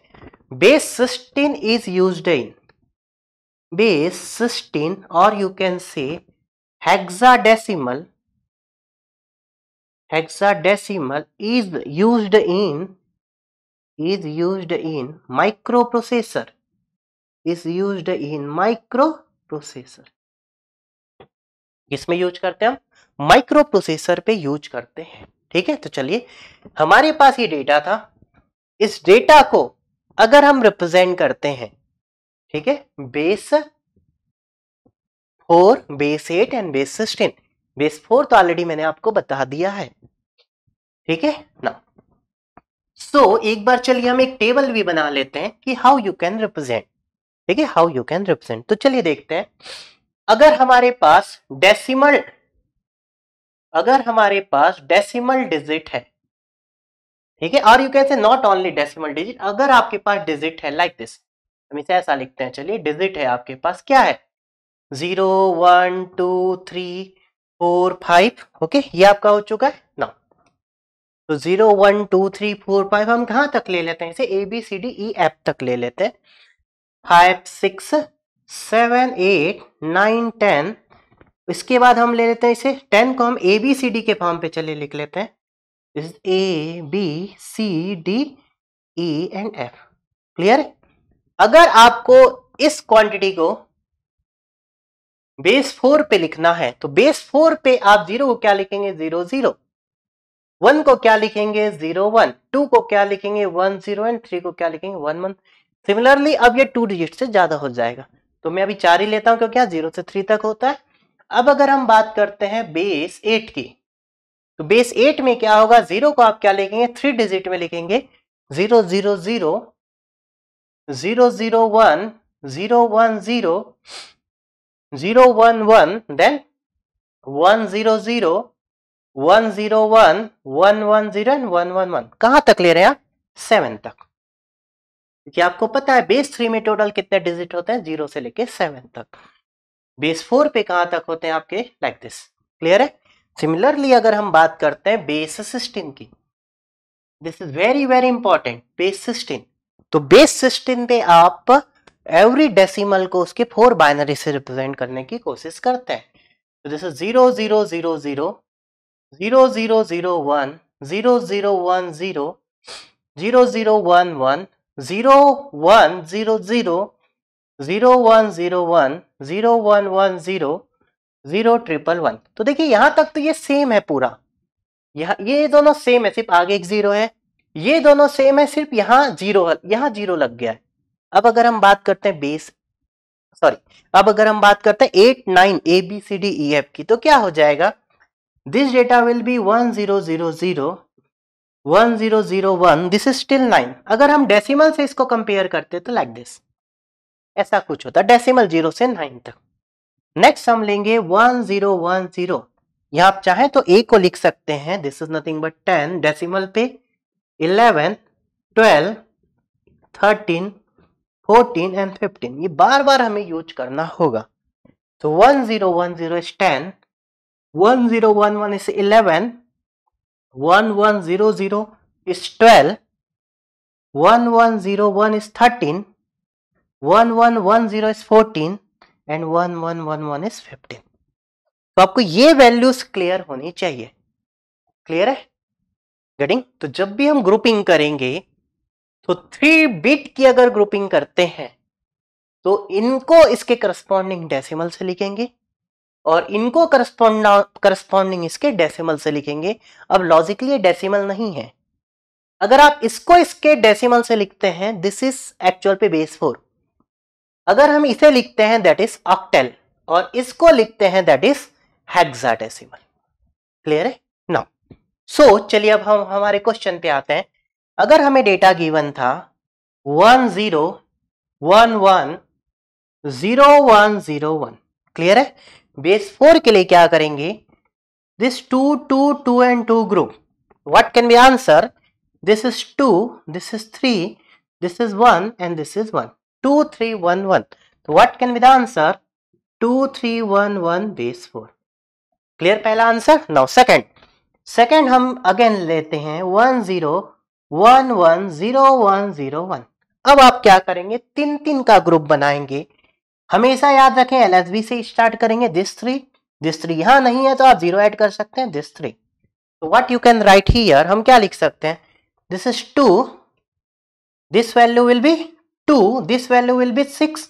Speaker 1: base system is use in base 16 or you can say hexadecimal hexadecimal is used in is used in microprocessor is used in microprocessor किसमें यूज करते हैं हम माइक्रो प्रोसेसर पे यूज करते हैं ठीक है तो चलिए हमारे पास ये डेटा था इस डेटा को अगर हम रिप्रेजेंट करते हैं ठीक है base four base eight and base sixteen base four तो ऑलरेडी मैंने आपको बता दिया है ठीक है ना सो एक बार चलिए हम एक टेबल भी बना लेते हैं कि हाउ यू कैन रिप्रेजेंट ठीक है हाउ यू कैन रिप्रेजेंट तो चलिए देखते हैं अगर हमारे पास डेसिमल अगर हमारे पास डेसिमल डिजिट है ठीक है और you can say not only decimal digit अगर आपके पास डिजिट है लाइक like दिस हम इसे ऐसा लिखते हैं चलिए डिजिट है आपके पास क्या है zero one two three four five okay ये आपका हो चुका है ना तो zero one two three four five हम कहां तक ले लेते हैं इसे A B C D E F तक ले लेते हैं five six seven eight nine ten इसके बाद हम ले लेते हैं इसे टेन को हम ए बी सी डी के फॉर्म पे चले लिख लेते हैं A B C D E and F clear है अगर आपको इस क्वांटिटी को बेस फोर पे लिखना है तो बेस फोर पे आप जीरो को क्या लिखेंगे जीरो जीरो वन को क्या लिखेंगे जीरो वन टू को क्या लिखेंगे वन जीरो एंड थ्री को क्या लिखेंगे वन वन सिमिलरली अब ये टू डिजिट से ज्यादा हो जाएगा तो मैं अभी चार ही लेता हूं क्योंकि यहाँ जीरो से थ्री तक होता है अब अगर हम बात करते हैं बेस एट की तो बेस एट में क्या होगा जीरो को आप क्या लिखेंगे थ्री डिजिट में लिखेंगे zero zero zero zero zero one zero one zero zero one one then one zero zero one 0, one 1, 1, 0 and 1, 1, 1. कहां तक ले रहे हैं आप सेवन तक क्योंकि आपको पता है बेस थ्री में टोटल कितने डिजिट होते हैं जीरो से लेके सेवन तक बेस फोर पे कहां तक होते हैं आपके लाइक दिस क्लियर है सिमिलरली अगर हम बात करते हैं बेस सिस्टम की this is very very important base system तो बेस सिस्टम पे आप एवरी डेसिमल को उसके फोर बाइनरी से रिप्रेजेंट करने की कोशिश करते हैं तो जैसे zero zero zero zero zero zero zero one zero zero one zero zero zero one one zero one zero zero zero one zero one zero one one zero zero triple one तो देखिए यहां तक तो ये same है पूरा यह ये दोनों सेम है सिर्फ आगे एक जीरो है ये दोनों सेम है सिर्फ यहां जीरो यहां जीरो लग गया है अब अगर हम बात करते हैं बेस सॉरी अब अगर हम बात करते हैं eight nine A B C D E F की तो क्या हो जाएगा this data will be one zero zero zero one zero zero one this is still nine अगर हम डेसिमल से इसको कंपेयर करते तो लाइक दिस ऐसा कुछ होता डेसिमल जीरो से नाइन तक नेक्स्ट हम लेंगे वन जीरो वन जीरो यहाँ आप चाहें तो ए को लिख सकते हैं this is nothing but ten decimal पे eleventh twelve thirteen fourteen and fifteen ये बार बार हमें यूज करना होगा तो one zero one zero is ten one zero one one is eleven one one zero zero is twelve one one zero one is thirteen one one one zero is fourteen and one one one one is fifteen तो आपको ये values clear होनी चाहिए clear है getting तो जब भी हम ग्रुपिंग करेंगे तो थ्री बिट की अगर ग्रुपिंग करते हैं तो इनको इसके करस्पॉन्डिंग डेसिमल से लिखेंगे और इनको करस्पॉन्डिंग इसके डेसिमल से लिखेंगे अब लॉजिकली डेसिमल नहीं है अगर आप इसको इसके डेसिमल से लिखते हैं दिस इज एक्चुअल पे बेस फोर अगर हम इसे लिखते हैं दैट इज ऑक्टेल और इसको लिखते हैं दैट इज हेक्साडेसिमल क्लियर है सो so, चलिए अब हम हमारे क्वेश्चन पे आते हैं अगर हमें डेटा गिवन था one zero one one zero one zero one clear है बेस फोर के लिए क्या करेंगे this two two two and two group what can be answer this is two this is three this is one and this is one two three one one तो what can be the answer two three one one base four clear पहला answer now second second हम again लेते हैं one zero one one zero one zero one अब आप क्या करेंगे तीन तीन का ग्रुप बनाएंगे हमेशा याद रखें एल से स्टार्ट करेंगे दिस थ्री दिस थ्री यहां नहीं है तो आप जीरो ऐड कर सकते हैं दिस थ्री तो what you can write here हम क्या लिख सकते हैं this is two this value will be two this value will be six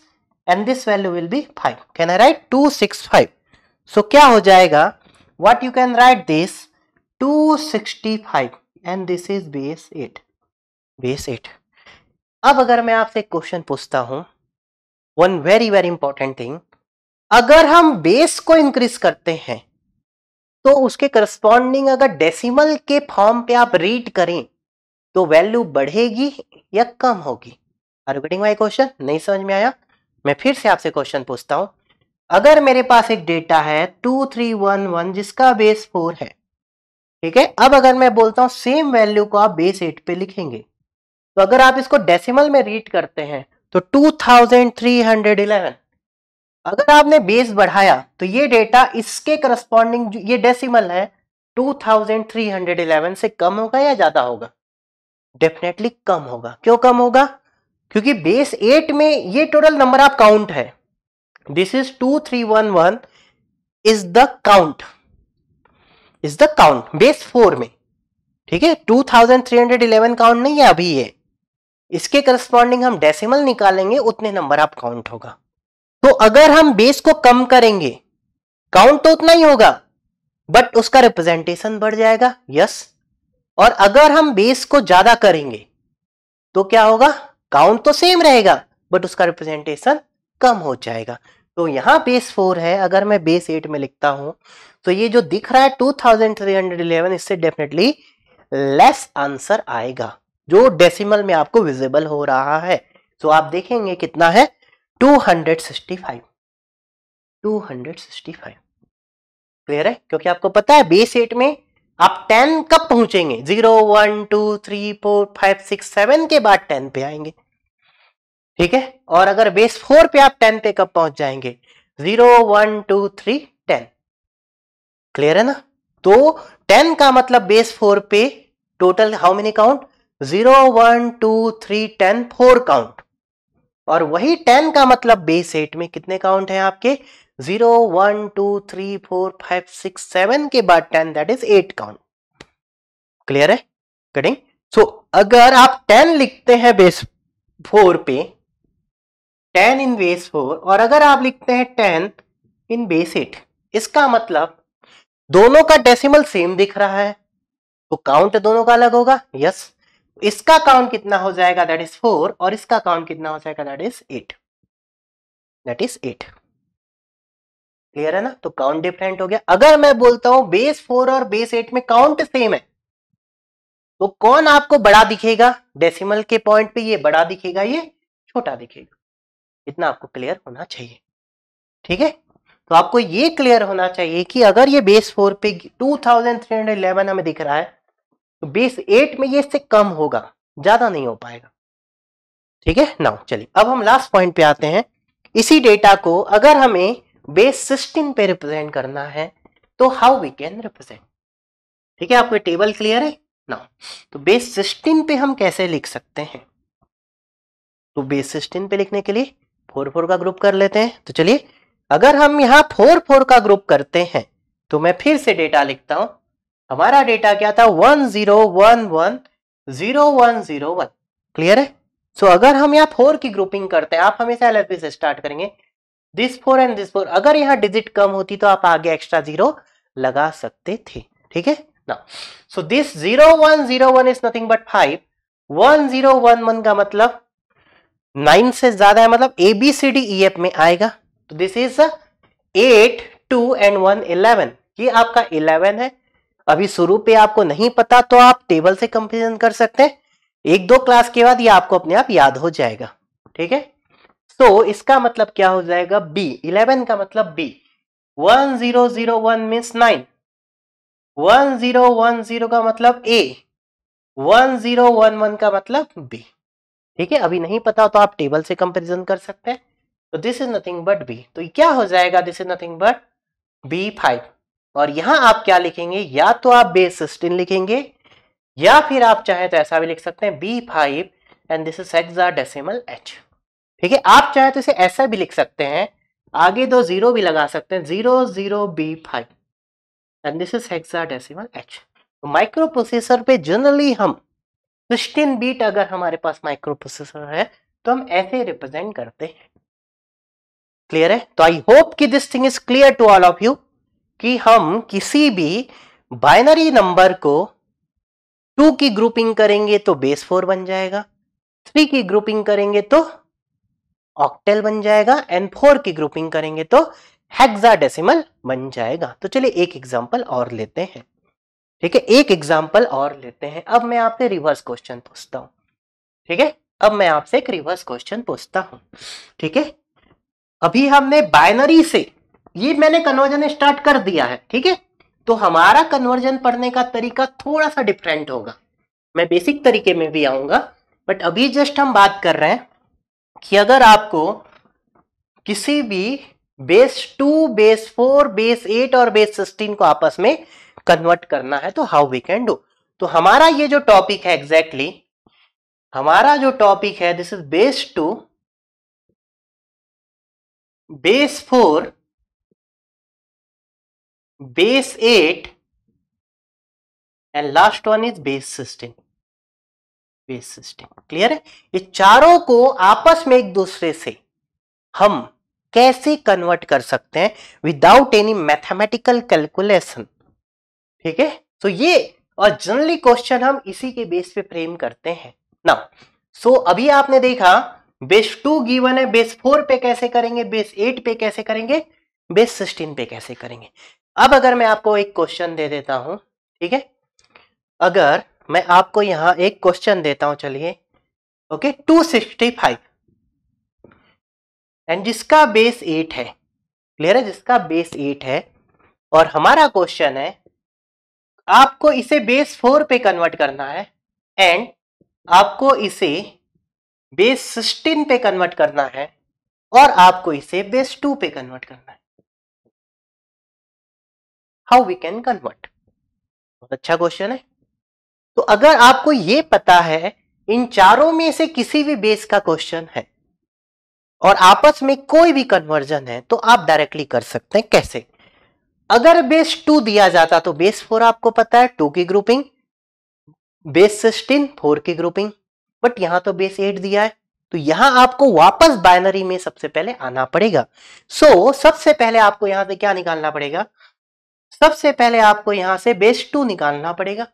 Speaker 1: and this value will be five can I write two six five so क्या हो जाएगा what you can write this 265 and this is base eight base eight अब अगर मैं आपसे question पूछता हूं one very very important thing अगर हम बेस को इंक्रीज करते हैं तो उसके करस्पॉन्डिंग अगर डेसिमल के फॉर्म पे आप रीड करें तो वैल्यू बढ़ेगी या कम होगी are you getting my question नहीं समझ में आया मैं फिर से आपसे क्वेश्चन पूछता हूं अगर मेरे पास एक डेटा है टू थ्री वन वन जिसका बेस फोर है ठीक है अब अगर मैं बोलता हूं सेम वैल्यू को आप बेस एट पे लिखेंगे तो अगर आप इसको डेसिमल में रीड करते हैं तो 2311 अगर आपने बेस बढ़ाया तो ये डेटा इसके करस्पॉन्डिंग ये डेसिमल है 2311 से कम होगा या ज्यादा होगा डेफिनेटली कम होगा क्यों कम होगा क्योंकि बेस एट में ये टोटल नंबर आप काउंट है this is two three one one is the count is the count base four में ठीक है 2311 काउंट नहीं है अभी ये इसके करस्पॉन्डिंग हम डेसिमल निकालेंगे उतने नंबर आप काउंट होगा तो अगर हम बेस को कम करेंगे काउंट तो उतना ही होगा बट उसका रिप्रेजेंटेशन बढ़ जाएगा यस और अगर हम बेस को ज्यादा करेंगे तो क्या होगा काउंट तो सेम रहेगा बट उसका रिप्रेजेंटेशन कम हो जाएगा तो यहां बेस फोर है अगर मैं बेस एट में लिखता हूं तो ये जो दिख रहा है 2311 इससे डेफिनेटली लेस आंसर आएगा जो डेसिमल में आपको विजिबल हो रहा है तो आप देखेंगे कितना है 265 265 क्लियर है क्योंकि आपको पता है बेस एट में आप टेन कब पहुंचेंगे zero one two three four five six seven के बाद टेन पे आएंगे ठीक है और अगर बेस फोर पे आप टेन पे कब पहुंच जाएंगे zero one two three ten clear है ना तो टेन का मतलब बेस फोर पे total how many count zero one two three ten four count और वही टेन का मतलब बेस एट में कितने काउंट है आपके zero one two three four five six seven के बाद ten that is eight count clear है कटिंग सो so, अगर आप टेन लिखते हैं बेस फोर पे टेन इन बेस फोर और अगर आप लिखते हैं टेन इन बेस एट इसका मतलब दोनों का डेसिमल सेम दिख रहा है तो काउंट दोनों का अलग होगा यस इसका काउंट कितना हो जाएगा दैट इज फोर और इसका काउंट कितना हो जाएगा that is eight that is eight clear है ना तो काउंट डिफरेंट हो गया अगर मैं बोलता हूं बेस फोर और बेस एट में काउंट सेम है तो कौन आपको बड़ा दिखेगा डेसिमल के पॉइंट पे ये बड़ा दिखेगा ये छोटा दिखेगा इतना आपको क्लियर होना चाहिए ठीक है तो आपको ये क्लियर होना चाहिए कि अगर ये बेस फोर पे 2311 हमें दिख रहा है तो बेस एट में ये इससे कम होगा ज्यादा नहीं हो पाएगा ठीक है ना चलिए अब हम लास्ट पॉइंट पे आते हैं इसी डेटा को अगर हमें बेस सिक्सटीन पे रिप्रेजेंट करना है तो हाउ वी कैन रिप्रेजेंट ठीक है आपको टेबल क्लियर है ना तो बेस सिक्सटीन पे हम कैसे लिख सकते हैं तो बेस सिक्सटीन पे लिखने के लिए फोर फोर का ग्रुप कर लेते हैं तो चलिए अगर हम यहाँ फोर फोर का ग्रुप करते हैं तो मैं फिर से डेटा लिखता हूं हमारा डेटा क्या था one zero one one zero one zero one clear है सो so, अगर हम यहाँ फोर की ग्रुपिंग करते हैं आप हमेशा एल से स्टार्ट करेंगे this four and this four अगर यहाँ डिजिट कम होती तो आप आगे एक्स्ट्रा जीरो लगा सकते थे ठीक है ना so this zero one zero one is nothing but five one zero one one का मतलब नाइन से ज्यादा है मतलब एबीसीडीएफ ई एफ में आएगा तो this is eight two and one eleven ये आपका इलेवन है अभी शुरू पे आपको नहीं पता तो आप टेबल से कंपेरिजन कर सकते हैं एक दो क्लास के बाद ये आपको अपने आप याद हो जाएगा ठीक है सो so, इसका मतलब क्या हो जाएगा बी इलेवन का मतलब B one zero zero one means nine one zero one zero का मतलब A one zero one one का मतलब बी ठीक है अभी नहीं पता तो आप टेबल से कंपेरिजन कर सकते हैं तो this is nothing but B तो क्या हो जाएगा this is nothing but B five और यहां आप क्या लिखेंगे या तो आप बेस सिस्टीन लिखेंगे या फिर आप चाहे तो ऐसा भी लिख सकते हैं B five and this is hexadecimal H ठीक है आप चाहे तो इसे ऐसा भी लिख सकते हैं आगे दो जीरो भी लगा सकते हैं zero zero B five and this is hexadecimal H microprocessor पे जनरली हम सिक्सटीन बीट अगर हमारे पास माइक्रो प्रोसेसर है तो हम ऐसे रिप्रेजेंट करते हैं क्लियर है तो आई होप कि this thing is clear to all of you कि हम किसी भी बाइनरी नंबर को टू की ग्रुपिंग करेंगे तो बेस फोर बन जाएगा थ्री की ग्रुपिंग करेंगे तो ऑक्टेल बन जाएगा एंड फोर की ग्रुपिंग करेंगे तो हेक्साडेसिमल बन जाएगा तो चलिए एक एग्जाम्पल और लेते हैं ठीक है एक एग्जाम्पल और लेते हैं अब मैं आपसे रिवर्स क्वेश्चन पूछता हूं ठीक है अब मैं आपसे एक रिवर्स क्वेश्चन पूछता हूं ठीक है अभी हमने बाइनरी से ये मैंने कन्वर्जन स्टार्ट कर दिया है ठीक है तो हमारा कन्वर्जन पढ़ने का तरीका थोड़ा सा डिफरेंट होगा मैं बेसिक तरीके में भी आऊंगा बट अभी जस्ट हम बात कर रहे हैं कि अगर आपको किसी भी base two base four base eight और बेस सिक्सटीन को आपस में कन्वर्ट करना है तो हाउ वी कैन डू तो हमारा ये जो टॉपिक है एग्जैक्टली
Speaker 2: exactly, हमारा जो टॉपिक है this is base two base four base 8 and last one is base system
Speaker 1: base system clear है ये चारों को आपस में एक दूसरे से हम कैसे कन्वर्ट कर सकते हैं विदाउट एनी मैथमेटिकल कैलकुलेशन ठीक है तो ये और जनरली क्वेश्चन हम इसी के बेस पे फ्रेम करते हैं ना सो so, अभी आपने देखा बेस टू गिवन है बेस फोर पे कैसे करेंगे बेस एट पे कैसे करेंगे बेस सिक्सटीन पे कैसे करेंगे अब अगर मैं आपको एक क्वेश्चन दे देता हूं ठीक है अगर मैं आपको यहां एक क्वेश्चन देता हूं चलिए okay two sixty five and जिसका बेस एट है क्लियर है जिसका बेस एट है और हमारा क्वेश्चन है आपको इसे बेस फोर पे कन्वर्ट करना है एंड
Speaker 2: आपको इसे बेस सिस्टीन पे कन्वर्ट करना है और आपको इसे बेस टू पे कन्वर्ट करना है
Speaker 1: हाउ वी कैन कन्वर्ट बहुत अच्छा क्वेश्चन है तो अगर आपको ये पता है इन चारों में से किसी भी बेस का क्वेश्चन है और आपस में कोई भी कन्वर्जन है तो आप डायरेक्टली कर सकते हैं कैसे अगर बेस टू दिया जाता तो बेस फोर आपको पता है टू की ग्रुपिंग बेस सिक्सटीन फोर की ग्रुपिंग बट यहां तो बेस एट दिया है तो यहां आपको वापस बाइनरी में सबसे पहले आना पड़ेगा सो so, सबसे पहले आपको यहां से क्या निकालना पड़ेगा सबसे पहले आपको यहां से बेस टू निकालना पड़ेगा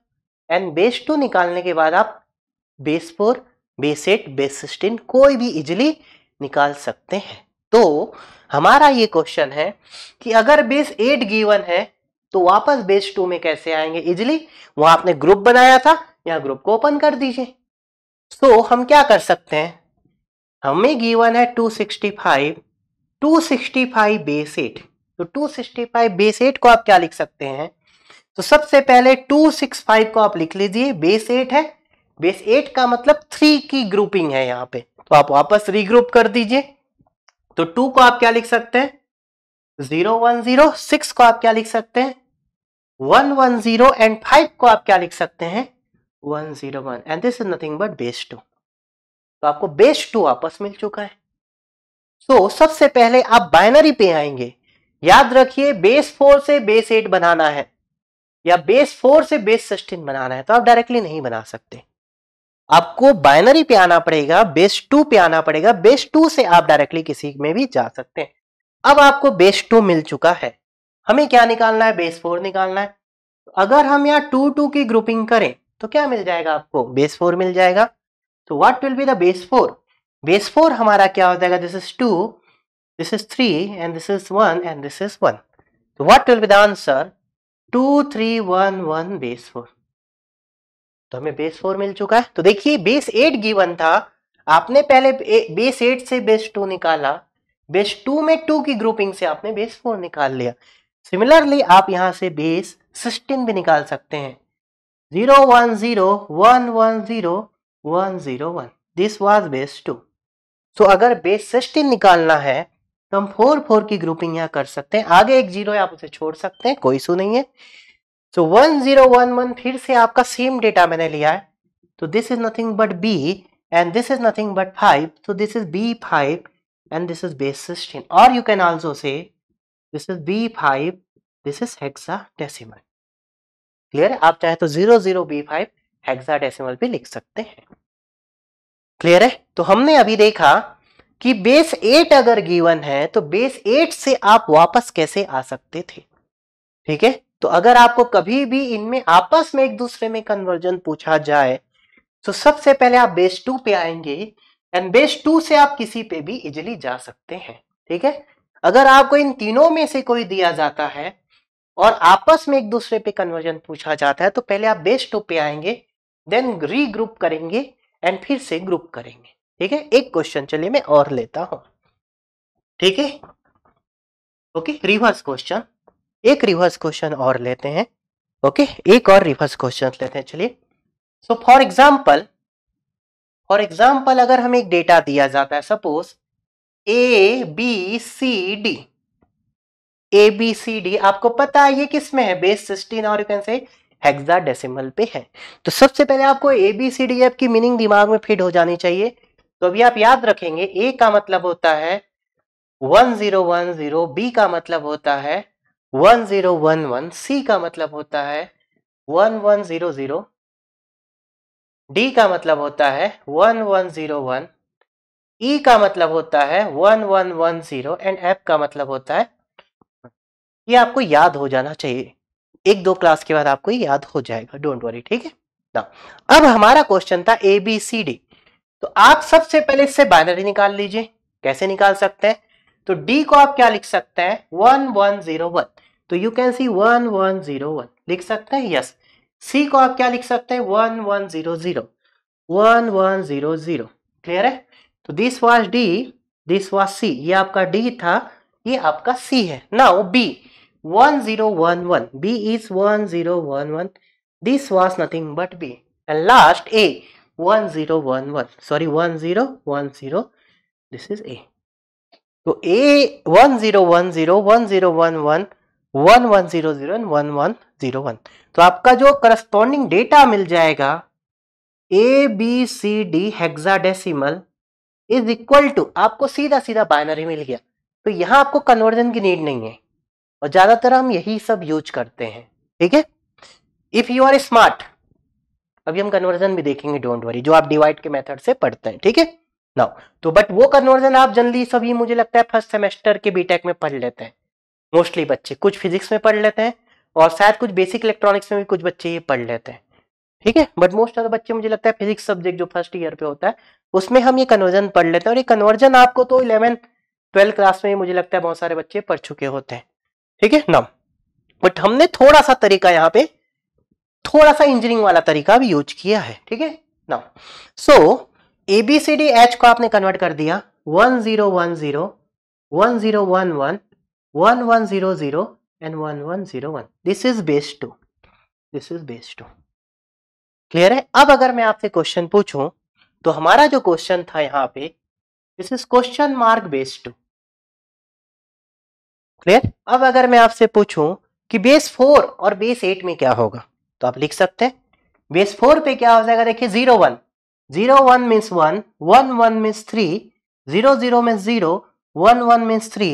Speaker 1: एंड बेस टू निकालने के बाद आप base four base eight base sixteen कोई भी इजिली निकाल सकते हैं तो हमारा ये क्वेश्चन है कि अगर बेस एट गिवन है तो वापस बेस टू में कैसे आएंगे इजिली वहां आपने ग्रुप बनाया था यहाँ ग्रुप को ओपन कर दीजिए सो so, हम क्या कर सकते हैं हमें गिवन है 265 265 बेस एट तो 265 बेस एट को आप क्या लिख सकते हैं तो सबसे पहले 265 को आप लिख लीजिए बेस एट है बेस एट का मतलब थ्री की ग्रुपिंग है यहाँ पे तो आप वापस रीग्रुप कर दीजिए तो टू को आप क्या लिख सकते हैं जीरो वन जीरो सिक्स को आप क्या लिख सकते हैं one one zero and five को आप क्या लिख सकते हैं one zero one and this is nothing but base two तो आपको बेस टू आपस मिल चुका है सो so, सबसे पहले आप बाइनरी पे आएंगे याद रखिए बेस फोर से बेस एट बनाना है या बेस फोर से बेस सिक्सटीन बनाना है तो आप डायरेक्टली नहीं बना सकते आपको बाइनरी पे आना पड़ेगा बेस टू पे आना पड़ेगा बेस टू से आप डायरेक्टली किसी में भी जा सकते हैं अब आपको बेस टू मिल चुका है हमें क्या निकालना है बेस फोर निकालना है तो अगर हम यहाँ टू टू की ग्रुपिंग करें तो क्या मिल जाएगा आपको बेस फोर मिल जाएगा तो what will be the base four base four हमारा क्या हो जाएगा this is two this is three and this is one and this is one तो what will be the answer two three one one base four तो हमें base four मिल चुका है तो देखिए बेस एट गिवन था आपने पहले बेस एट से बेस टू निकाला बेस टू में टू की ग्रुपिंग से आपने बेस फोर निकाल लिया सिमिलरली आप यहां से बेस सिक्सटीन भी निकाल सकते हैं zero one zero 1 1 0 1 0 1 this was base two so अगर बेस सिक्सटीन निकालना है तो हम फोर फोर की ग्रुपिंग यहाँ कर सकते हैं आगे एक जीरो आप उसे छोड़ सकते हैं कोई इशू नहीं है so one zero one one फिर से आपका सेम डेटा मैंने लिया है तो this is nothing but B and this is nothing but five तो this is B five and this is base sixteen और you can also say this is B five this is hexadecimal clear है आप चाहे तो zero zero B five hexadecimal भी लिख सकते हैं क्लियर है तो हमने अभी देखा कि बेस एट अगर गिवन है तो बेस एट से आप वापस कैसे आ सकते थे ठीक है तो अगर आपको कभी भी इनमें आपस में एक दूसरे में कन्वर्जन पूछा जाए तो सबसे पहले आप बेस टू पे आएंगे एंड बेस टू से आप किसी पे भी इजिली जा सकते हैं ठीक है अगर आपको इन तीनों में से कोई दिया जाता है और आपस में एक दूसरे पे कन्वर्जन पूछा जाता है तो पहले आप बेस टू पे आएंगे देन रीग्रुप करेंगे एंड फिर से ग्रुप करेंगे ठीक है एक क्वेश्चन चलिए मैं और लेता हूं ठीक है ओके रिवर्स क्वेश्चन एक रिवर्स क्वेश्चन और लेते हैं ओके okay? एक और रिवर्स क्वेश्चन लेते हैं चलिए so for example for example अगर हमें एक डेटा दिया जाता है suppose A B C D A B C D आपको पता है ये किस में है बेस सिक्सटीन और you can say hexadecimal पे है तो सबसे पहले आपको A B C D F की मीनिंग दिमाग में फिट हो जानी चाहिए तो अभी आप याद रखेंगे ए का मतलब होता है one zero one zero B का मतलब होता है one zero one one C का मतलब होता है one one zero zero D का मतलब होता है one one zero one E का मतलब होता है one one one zero and F का मतलब होता है ये आपको याद हो जाना चाहिए एक दो क्लास के बाद आपको याद हो जाएगा डोंट वरी ठीक है ना अब हमारा क्वेश्चन था ए बी सी डी तो आप सबसे पहले इससे बाइनरी निकाल लीजिए कैसे निकाल सकते हैं तो डी को आप क्या लिख सकते हैं वन वन जीरो वन तो you can see one one zero one लिख सकते हैं यस सी को आप क्या लिख सकते हैं one one zero zero one one zero zero clear है तो this was D this was C ये आपका डी था ये आपका सी है वो B 1011 B is 1011 this was nothing but B and last A 1011 sorry 1010 this is A so A 1010 1011 1100 and 1101 तो आपका जो करस्पॉन्डिंग डेटा मिल जाएगा A B C D hexadecimal is equal to आपको सीधा सीधा बाइनरी मिल गया तो यहां आपको कन्वर्जन की नीड नहीं है और ज्यादातर हम यही सब यूज करते हैं ठीक है इफ यू आर स्मार्ट अभी हम कन्वर्जन भी देखेंगे डोंट वरी जो आप डिवाइड के मेथड से पढ़ते हैं ठीक है नाउ तो बट वो कन्वर्जन आप जल्दी सभी मुझे लगता है फर्स्ट सेमेस्टर के बीटेक में पढ़ लेते हैं मोस्टली बच्चे कुछ फिजिक्स में पढ़ लेते हैं और शायद कुछ बेसिक इलेक्ट्रॉनिक्स में भी कुछ बच्चे ये पढ़ लेते हैं ठीक है बट मोस्ट ऑफ द बच्चे मुझे लगता है फिजिक्स सब्जेक्ट जो फर्स्ट ईयर पे होता है उसमें हम ये कन्वर्जन पढ़ लेते हैं और ये कन्वर्जन आपको तो इलेवन ट्वेल्थ क्लास में मुझे लगता है बहुत सारे बच्चे पढ़ चुके होते हैं ठीक है ना बट हमने थोड़ा सा तरीका यहाँ पे थोड़ा सा इंजीनियरिंग वाला तरीका भी यूज किया है ठीक है ना सो एबीसीडी एच को आपने कन्वर्ट कर दिया one zero one zero one zero one one one one zero zero and one one zero one this is base two this is base two clear है अब अगर मैं आपसे क्वेश्चन पूछूं तो हमारा जो क्वेश्चन था यहाँ पे this is question mark base two clear अब अगर मैं आपसे पूछूं कि बेस फोर और बेस एट में क्या होगा तो आप लिख सकते हैं बेस फोर पे क्या हो जाएगा देखिए zero one zero one means one one one means three zero zero means zero one one means three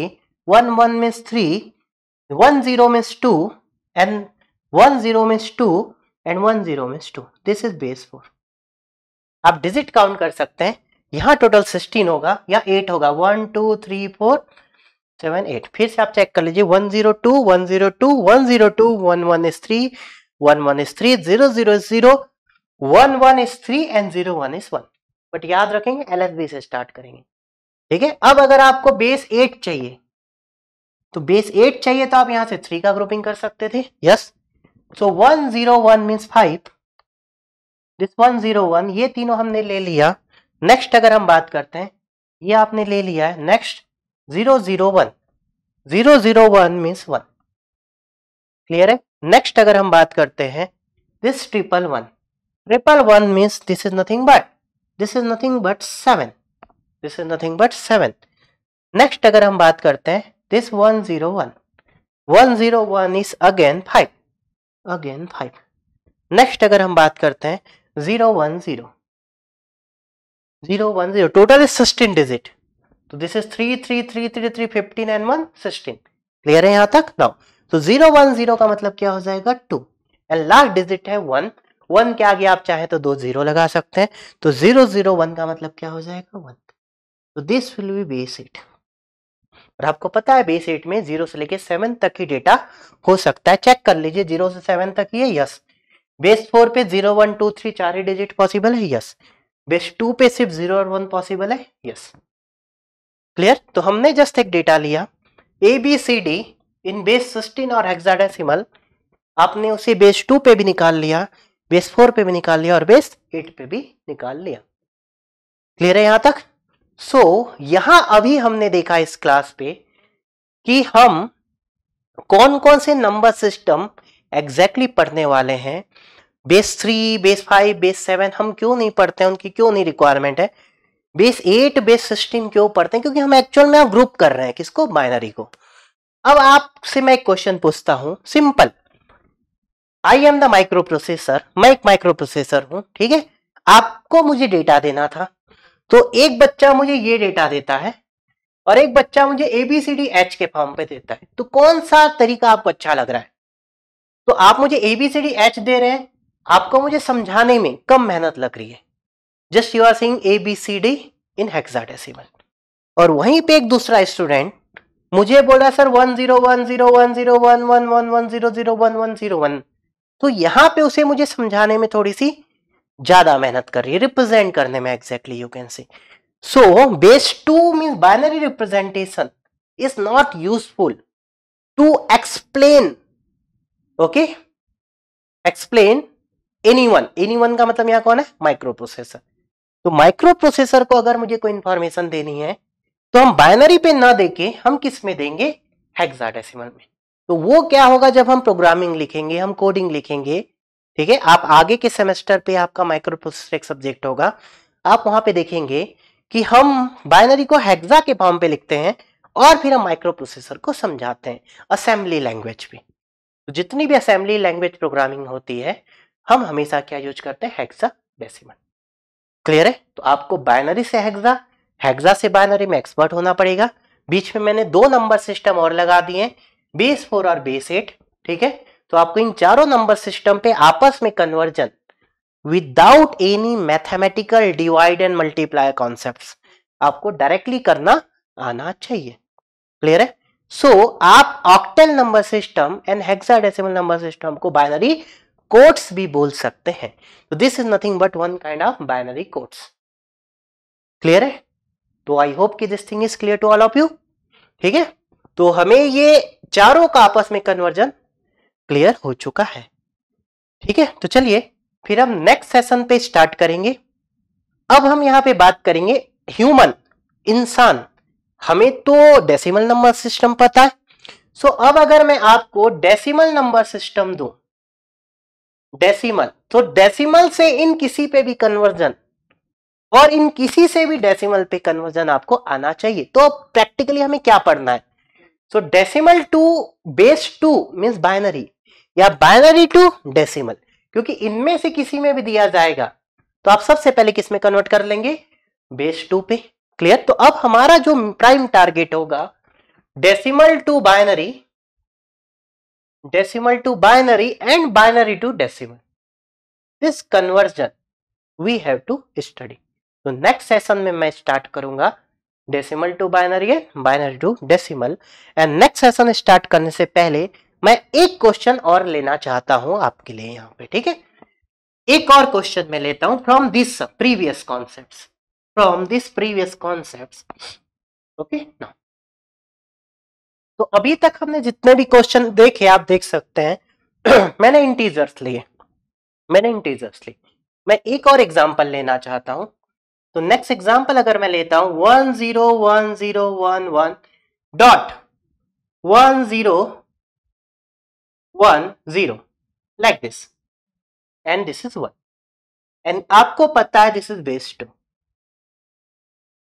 Speaker 1: one one means three one zero means two and one zero means two and one zero means two this is base four आप digit count कर सकते हैं यहाँ total sixteen होगा या eight होगा one two three four seven eight फिर से आप चेक कर लीजिए one zero two one zero two one zero two one one is three one one is three zero zero is zero one one is three and zero one is one but याद रखेंगे L से start करेंगे ठीक है अब अगर आपको base eight चाहिए तो बेस एट चाहिए तो आप यहां से थ्री का ग्रुपिंग कर सकते थे yes so one zero one means five this one zero one ये तीनों हमने ले लिया नेक्स्ट अगर हम बात करते हैं ये आपने ले लिया है next zero zero one zero zero one means one clear है नेक्स्ट अगर हम बात करते हैं this triple one triple one means this is nothing but this is nothing but seven this is nothing but seven next अगर हम बात करते हैं this one zero one one zero one is again five again five next अगर हम बात करते हैं zero one zero zero one zero total is sixteen digit तो this is three three three three three fifteen and one sixteen clear है यहां तक now तो जीरो वन जीरो का मतलब क्या हो जाएगा टू एंड लास्ट डिजिट है वन वन के आगे आप चाहे तो दो जीरो लगा सकते हैं तो जीरो जीरो वन का मतलब क्या हो जाएगा वन तो this will be base eight और आपको पता है बेस एट में जीरो से लेके सेवन तक ही डेटा हो सकता है चेक कर लीजिए जीरो से सेवन तक ही है यस बेस फोर पे जीरो वन टू थ्री चार ही डिजिट पॉसिबल है यस बेस टू पे सिर्फ जीरो और वन पॉसिबल है यस क्लियर तो हमने जस्ट एक डेटा लिया A B C D in base sixteen और हेक्साडेसिमल आपने उसे बेस टू पे भी निकाल लिया बेस फोर पे भी निकाल लिया और बेस एट पे भी निकाल लिया क्लियर है यहां तक सो so, यहां अभी हमने देखा इस क्लास पे कि हम कौन कौन से नंबर सिस्टम एग्जैक्टली पढ़ने वाले हैं base three base five base seven हम क्यों नहीं पढ़ते हैं उनकी क्यों नहीं रिक्वायरमेंट है बेस एट बेस सिक्सटीन क्यों पढ़ते हैं क्योंकि हम एक्चुअल में ग्रुप कर रहे हैं किसको बाइनरी को अब आपसे मैं एक क्वेश्चन पूछता हूं simple I am the microprocessor मैं एक माइक्रो प्रोसेसर हूं ठीक है आपको मुझे डेटा देना था तो एक बच्चा मुझे ये डेटा देता है और एक बच्चा मुझे एबीसीडी एच के फॉर्म पे देता है तो कौन सा तरीका आपको अच्छा लग रहा है तो आप मुझे एबीसीडी एच दे रहे हैं आपको मुझे समझाने में कम मेहनत लग रही है just using A B C D in hexadecimal और वहीं पे एक दूसरा स्टूडेंट मुझे बोला sir one zero one zero one zero one one one one zero zero one one zero one तो यहाँ पे उसे मुझे समझाने में थोड़ी सी ज्यादा मेहनत कर रही है रिप्रेजेंट करने में exactly you can say so base two mean binary representation is not useful to explain okay explain any one any one का मतलब यहां कौन है माइक्रो प्रोसेसर तो माइक्रोप्रोसेसर को अगर मुझे कोई इंफॉर्मेशन देनी है तो हम बाइनरी पे ना देके हम किस में देंगे हेक्साडेसिमल में तो वो क्या होगा जब हम प्रोग्रामिंग लिखेंगे हम कोडिंग लिखेंगे ठीक है आप आगे के सेमेस्टर पे आपका माइक्रो प्रोसेसर एक सब्जेक्ट होगा आप वहां पे देखेंगे कि हम बाइनरी को हेक्सा के फॉर्म पे लिखते हैं और फिर हम माइक्रो प्रोसेसर को समझाते हैं असेंबली लैंग्वेज पे तो जितनी भी असेंबली लैंग्वेज प्रोग्रामिंग होती है हम हमेशा क्या यूज करते हैं हेक्सा डेसिमल क्लियर है तो आपको बाइनरी से हेक्सा हेक्सा से बाइनरी में एक्सपर्ट होना पड़ेगा बीच में मैंने दो नंबर सिस्टम और लगा दिए बेस फोर और बेस एट ठीक है तो आपको इन चारों नंबर सिस्टम पे आपस में conversion without any mathematical divide and multiply concept आपको डायरेक्टली करना आना चाहिए क्लियर है सो so, आप octal number system and hexadecimal number system को बाइनरी कोट्स भी बोल सकते हैं तो this is nothing but one kind of binary codes clear है तो आई होप कि this thing is clear to all of you ठीक है तो हमें ये चारों का आपस में कन्वर्जन क्लियर हो चुका है ठीक है तो चलिए फिर हम नेक्स्ट सेशन पे स्टार्ट करेंगे अब हम यहां पे बात करेंगे ह्यूमन इंसान हमें तो डेसिमल नंबर सिस्टम पता है सो so, अब अगर मैं आपको डेसिमल नंबर सिस्टम दूं डेसिमल तो डेसिमल से इन किसी पे भी कन्वर्जन और इन किसी से भी डेसिमल पे कन्वर्जन आपको आना चाहिए तो प्रैक्टिकली हमें क्या पढ़ना है so decimal to base two means binary या बाइनरी टू डेसिमल क्योंकि इनमें से किसी में भी दिया जाएगा तो आप सबसे पहले किस में कन्वर्ट कर लेंगे बेस टू पे क्लियर तो अब हमारा जो प्राइम टारगेट होगा decimal to binary decimal to binary and binary to decimal. This conversion we have to study. तो नेक्स्ट सेशन में मैं स्टार्ट करूंगा decimal to binary and binary to decimal and next session start करने से पहले मैं एक क्वेश्चन और लेना चाहता हूं आपके लिए यहाँ पे ठीक है एक और क्वेश्चन मैं लेता हूं from this previous concept from this previous concept okay now तो अभी तक हमने जितने भी क्वेश्चन देखे आप देख सकते हैं मैंने इंटीजर्स लिए मैंने इंटीजर्स लिए मैं एक और एग्जाम्पल लेना चाहता हूं तो नेक्स्ट एग्जाम्पल अगर मैं लेता हूं one zero one zero one one
Speaker 2: dot one zero one zero like this and this is one एंड आपको पता है this is base two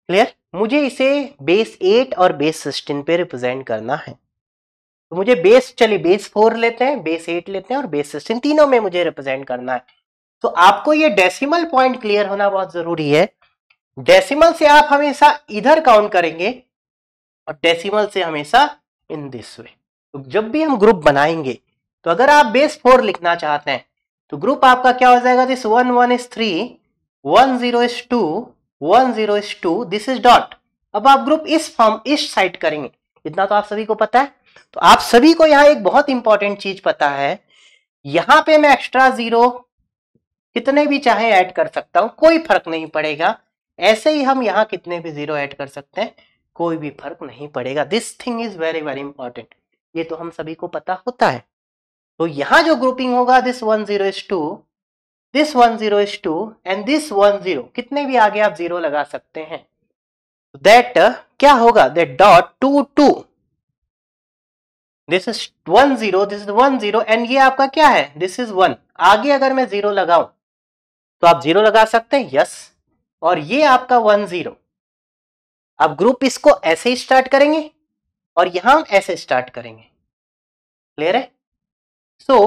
Speaker 2: clear हाँ। मुझे इसे बेस एट और बेस
Speaker 1: सिक्सटीन पे रिप्रेजेंट करना है तो मुझे बेस चलिए बेस फोर लेते हैं बेस एट लेते हैं और बेस सिक्सटीन तीनों में मुझे रिप्रेजेंट करना है तो आपको ये डेसिमल पॉइंट क्लियर होना बहुत जरूरी है डेसिमल से आप हमेशा इधर काउंट करेंगे और डेसिमल से हमेशा इन दिस वे तो जब भी हम ग्रुप बनाएंगे तो अगर आप बेस फोर लिखना चाहते हैं तो ग्रुप आपका क्या हो जाएगा this one one is three one zero is two one zero is two this is dot अब आप ग्रुप इस फॉर्म इस साइड करेंगे इतना तो आप सभी को पता है तो आप सभी को यहां एक बहुत इंपॉर्टेंट चीज पता है यहां पे मैं एक्स्ट्रा जीरो कितने भी चाहे ऐड कर सकता हूं कोई फर्क नहीं पड़ेगा ऐसे ही हम यहाँ कितने भी जीरो ऐड कर सकते हैं कोई भी फर्क नहीं पड़ेगा this thing is very very important ये तो हम सभी को पता होता है तो यहाँ जो ग्रुपिंग होगा this one zero is two this one zero is two and this one zero कितने भी आगे आप जीरो लगा सकते हैं दैट uh, क्या होगा that dot two two this is one zero this is one zero and ये आपका क्या है दिस इज वन आगे अगर मैं जीरो लगाऊं तो आप जीरो लगा सकते हैं यस और ये आपका वन जीरो अब ग्रुप इसको ऐसे ही स्टार्ट करेंगे और यहां ऐसे स्टार्ट करेंगे क्लियर है सो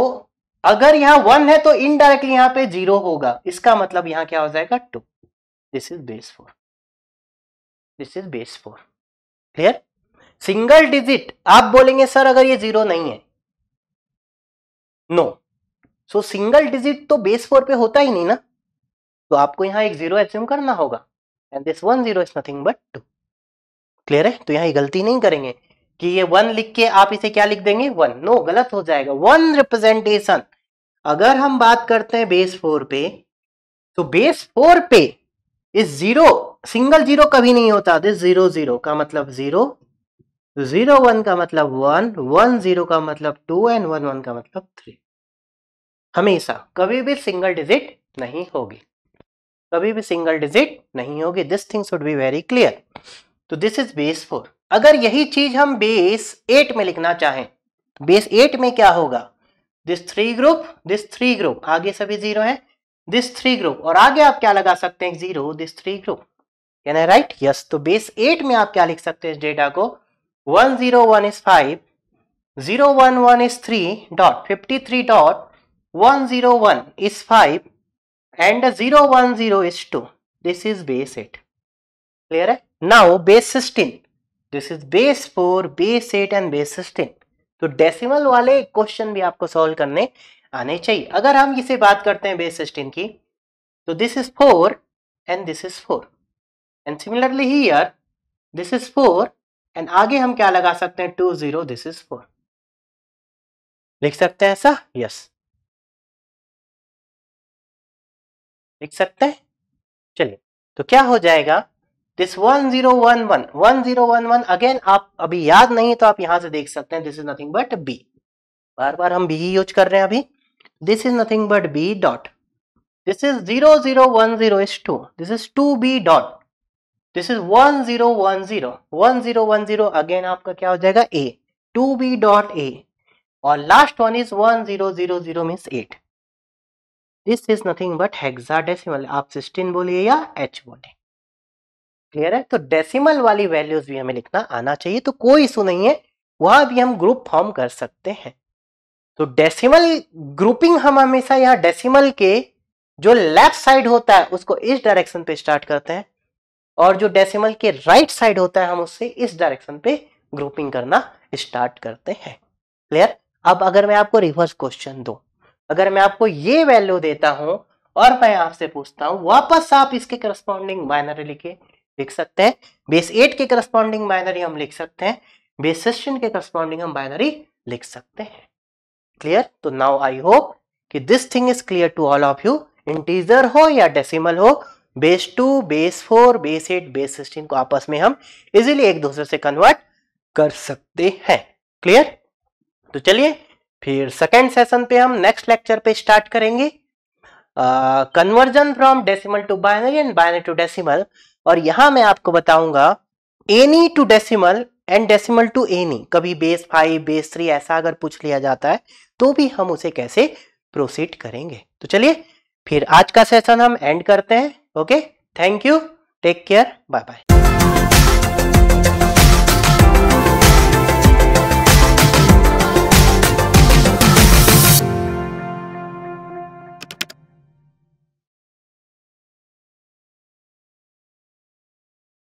Speaker 1: अगर यहां वन है तो इनडायरेक्टली यहां पे जीरो होगा इसका मतलब यहां क्या हो जाएगा two
Speaker 2: this is base four this is base four clear single digit आप बोलेंगे सर अगर ये जीरो नहीं है नो
Speaker 1: सो सिंगल डिजिट तो बेस फोर पे होता ही नहीं ना तो आपको यहां एक जीरो एज्यूम करना होगा and this one zero is nothing but two clear है तो यहां गलती नहीं करेंगे कि ये वन लिख के आप इसे क्या लिख देंगे वन नो no, गलत हो जाएगा वन रिप्रेजेंटेशन अगर हम बात करते हैं बेस फोर पे तो बेस फोर पे इस जीरो सिंगल जीरो कभी नहीं होता दिस जीरो जीरो का मतलब जीरो जीरो वन का मतलब वन वन जीरो का मतलब टू एंड वन वन का मतलब थ्री हमेशा कभी भी सिंगल डिजिट नहीं होगी कभी भी सिंगल डिजिट नहीं होगी this thing should be very clear तो दिस इज बेस फोर अगर यही चीज हम बेस एट में लिखना चाहें बेस एट में क्या होगा this three group this three group आगे सभी जीरो है दिस थ्री ग्रुप और आगे आप क्या लगा सकते हैं zero this three group can I write yes तो बेस एट में आप क्या लिख सकते हैं इस डेटा को one zero one is five zero one one is three dot fifty three dot one zero one is five and zero one zero is two this is base eight clear है now base sixteen this is base four base eight and base sixteen तो decimal वाले question भी आपको solve करने आने चाहिए अगर हम इसे बात करते हैं बेस सिस्टीन की तो this is four and this is four and similarly here this is four and आगे हम
Speaker 2: क्या लगा सकते हैं two zero this is four लिख सकते हैं ऐसा यस लिख सकते हैं चलिए तो क्या हो जाएगा दिस 1011 1011 अगेन आप
Speaker 1: अभी याद नहीं तो आप यहां से देख सकते हैं this is nothing but B बार बार हम बी ही यूज कर रहे हैं अभी this is nothing but B dot this is zero zero one zero is two this is two B dot this is one zero one zero one zero one zero again आपका क्या हो जाएगा A two B dot A और last one is one zero zero zero means eight this is nothing but hexadecimal आप sixteen बोलिए या H बोलिए clear है तो डेसिमल वाली वैल्यूज भी हमें लिखना आना चाहिए तो कोई इशू नहीं है वहां भी हम ग्रुप फॉर्म कर सकते हैं तो डेसिमल ग्रुपिंग हम हमेशा यहाँ डेसिमल के जो लेफ्ट साइड होता है उसको इस डायरेक्शन पे स्टार्ट करते हैं और जो डेसिमल के राइट right साइड होता है हम उससे इस डायरेक्शन पे ग्रुपिंग करना स्टार्ट करते हैं क्लियर अब अगर मैं आपको रिवर्स क्वेश्चन दू अगर मैं आपको ये वैल्यू देता हूं और मैं आपसे पूछता हूं वापस आप इसके करस्पॉन्डिंग बाइनरी लिखे लिख सकते हैं बेस एट के करस्पॉन्डिंग बाइनरी हम लिख सकते हैं बेस सिक्सटीन के करस्पॉन्डिंग हम बाइनरी लिख सकते हैं क्लियर तो नाउ आई होप कि this thing is clear to all of you integer हो या डेसिमल हो base two base four base eight base sixteen को आपस में हम इजिली एक दूसरे से कन्वर्ट कर सकते हैं क्लियर तो चलिए फिर सेकेंड सेशन पे हम नेक्स्ट लेक्चर पे स्टार्ट करेंगे conversion from decimal to binary and binary to decimal और यहां मैं आपको बताऊंगा any to decimal and decimal to any कभी बेस फाइव बेस थ्री ऐसा अगर पूछ लिया जाता है तो भी हम उसे कैसे प्रोसीड करेंगे तो चलिए फिर आज का सेशन हम एंड करते हैं okay thank you take care bye bye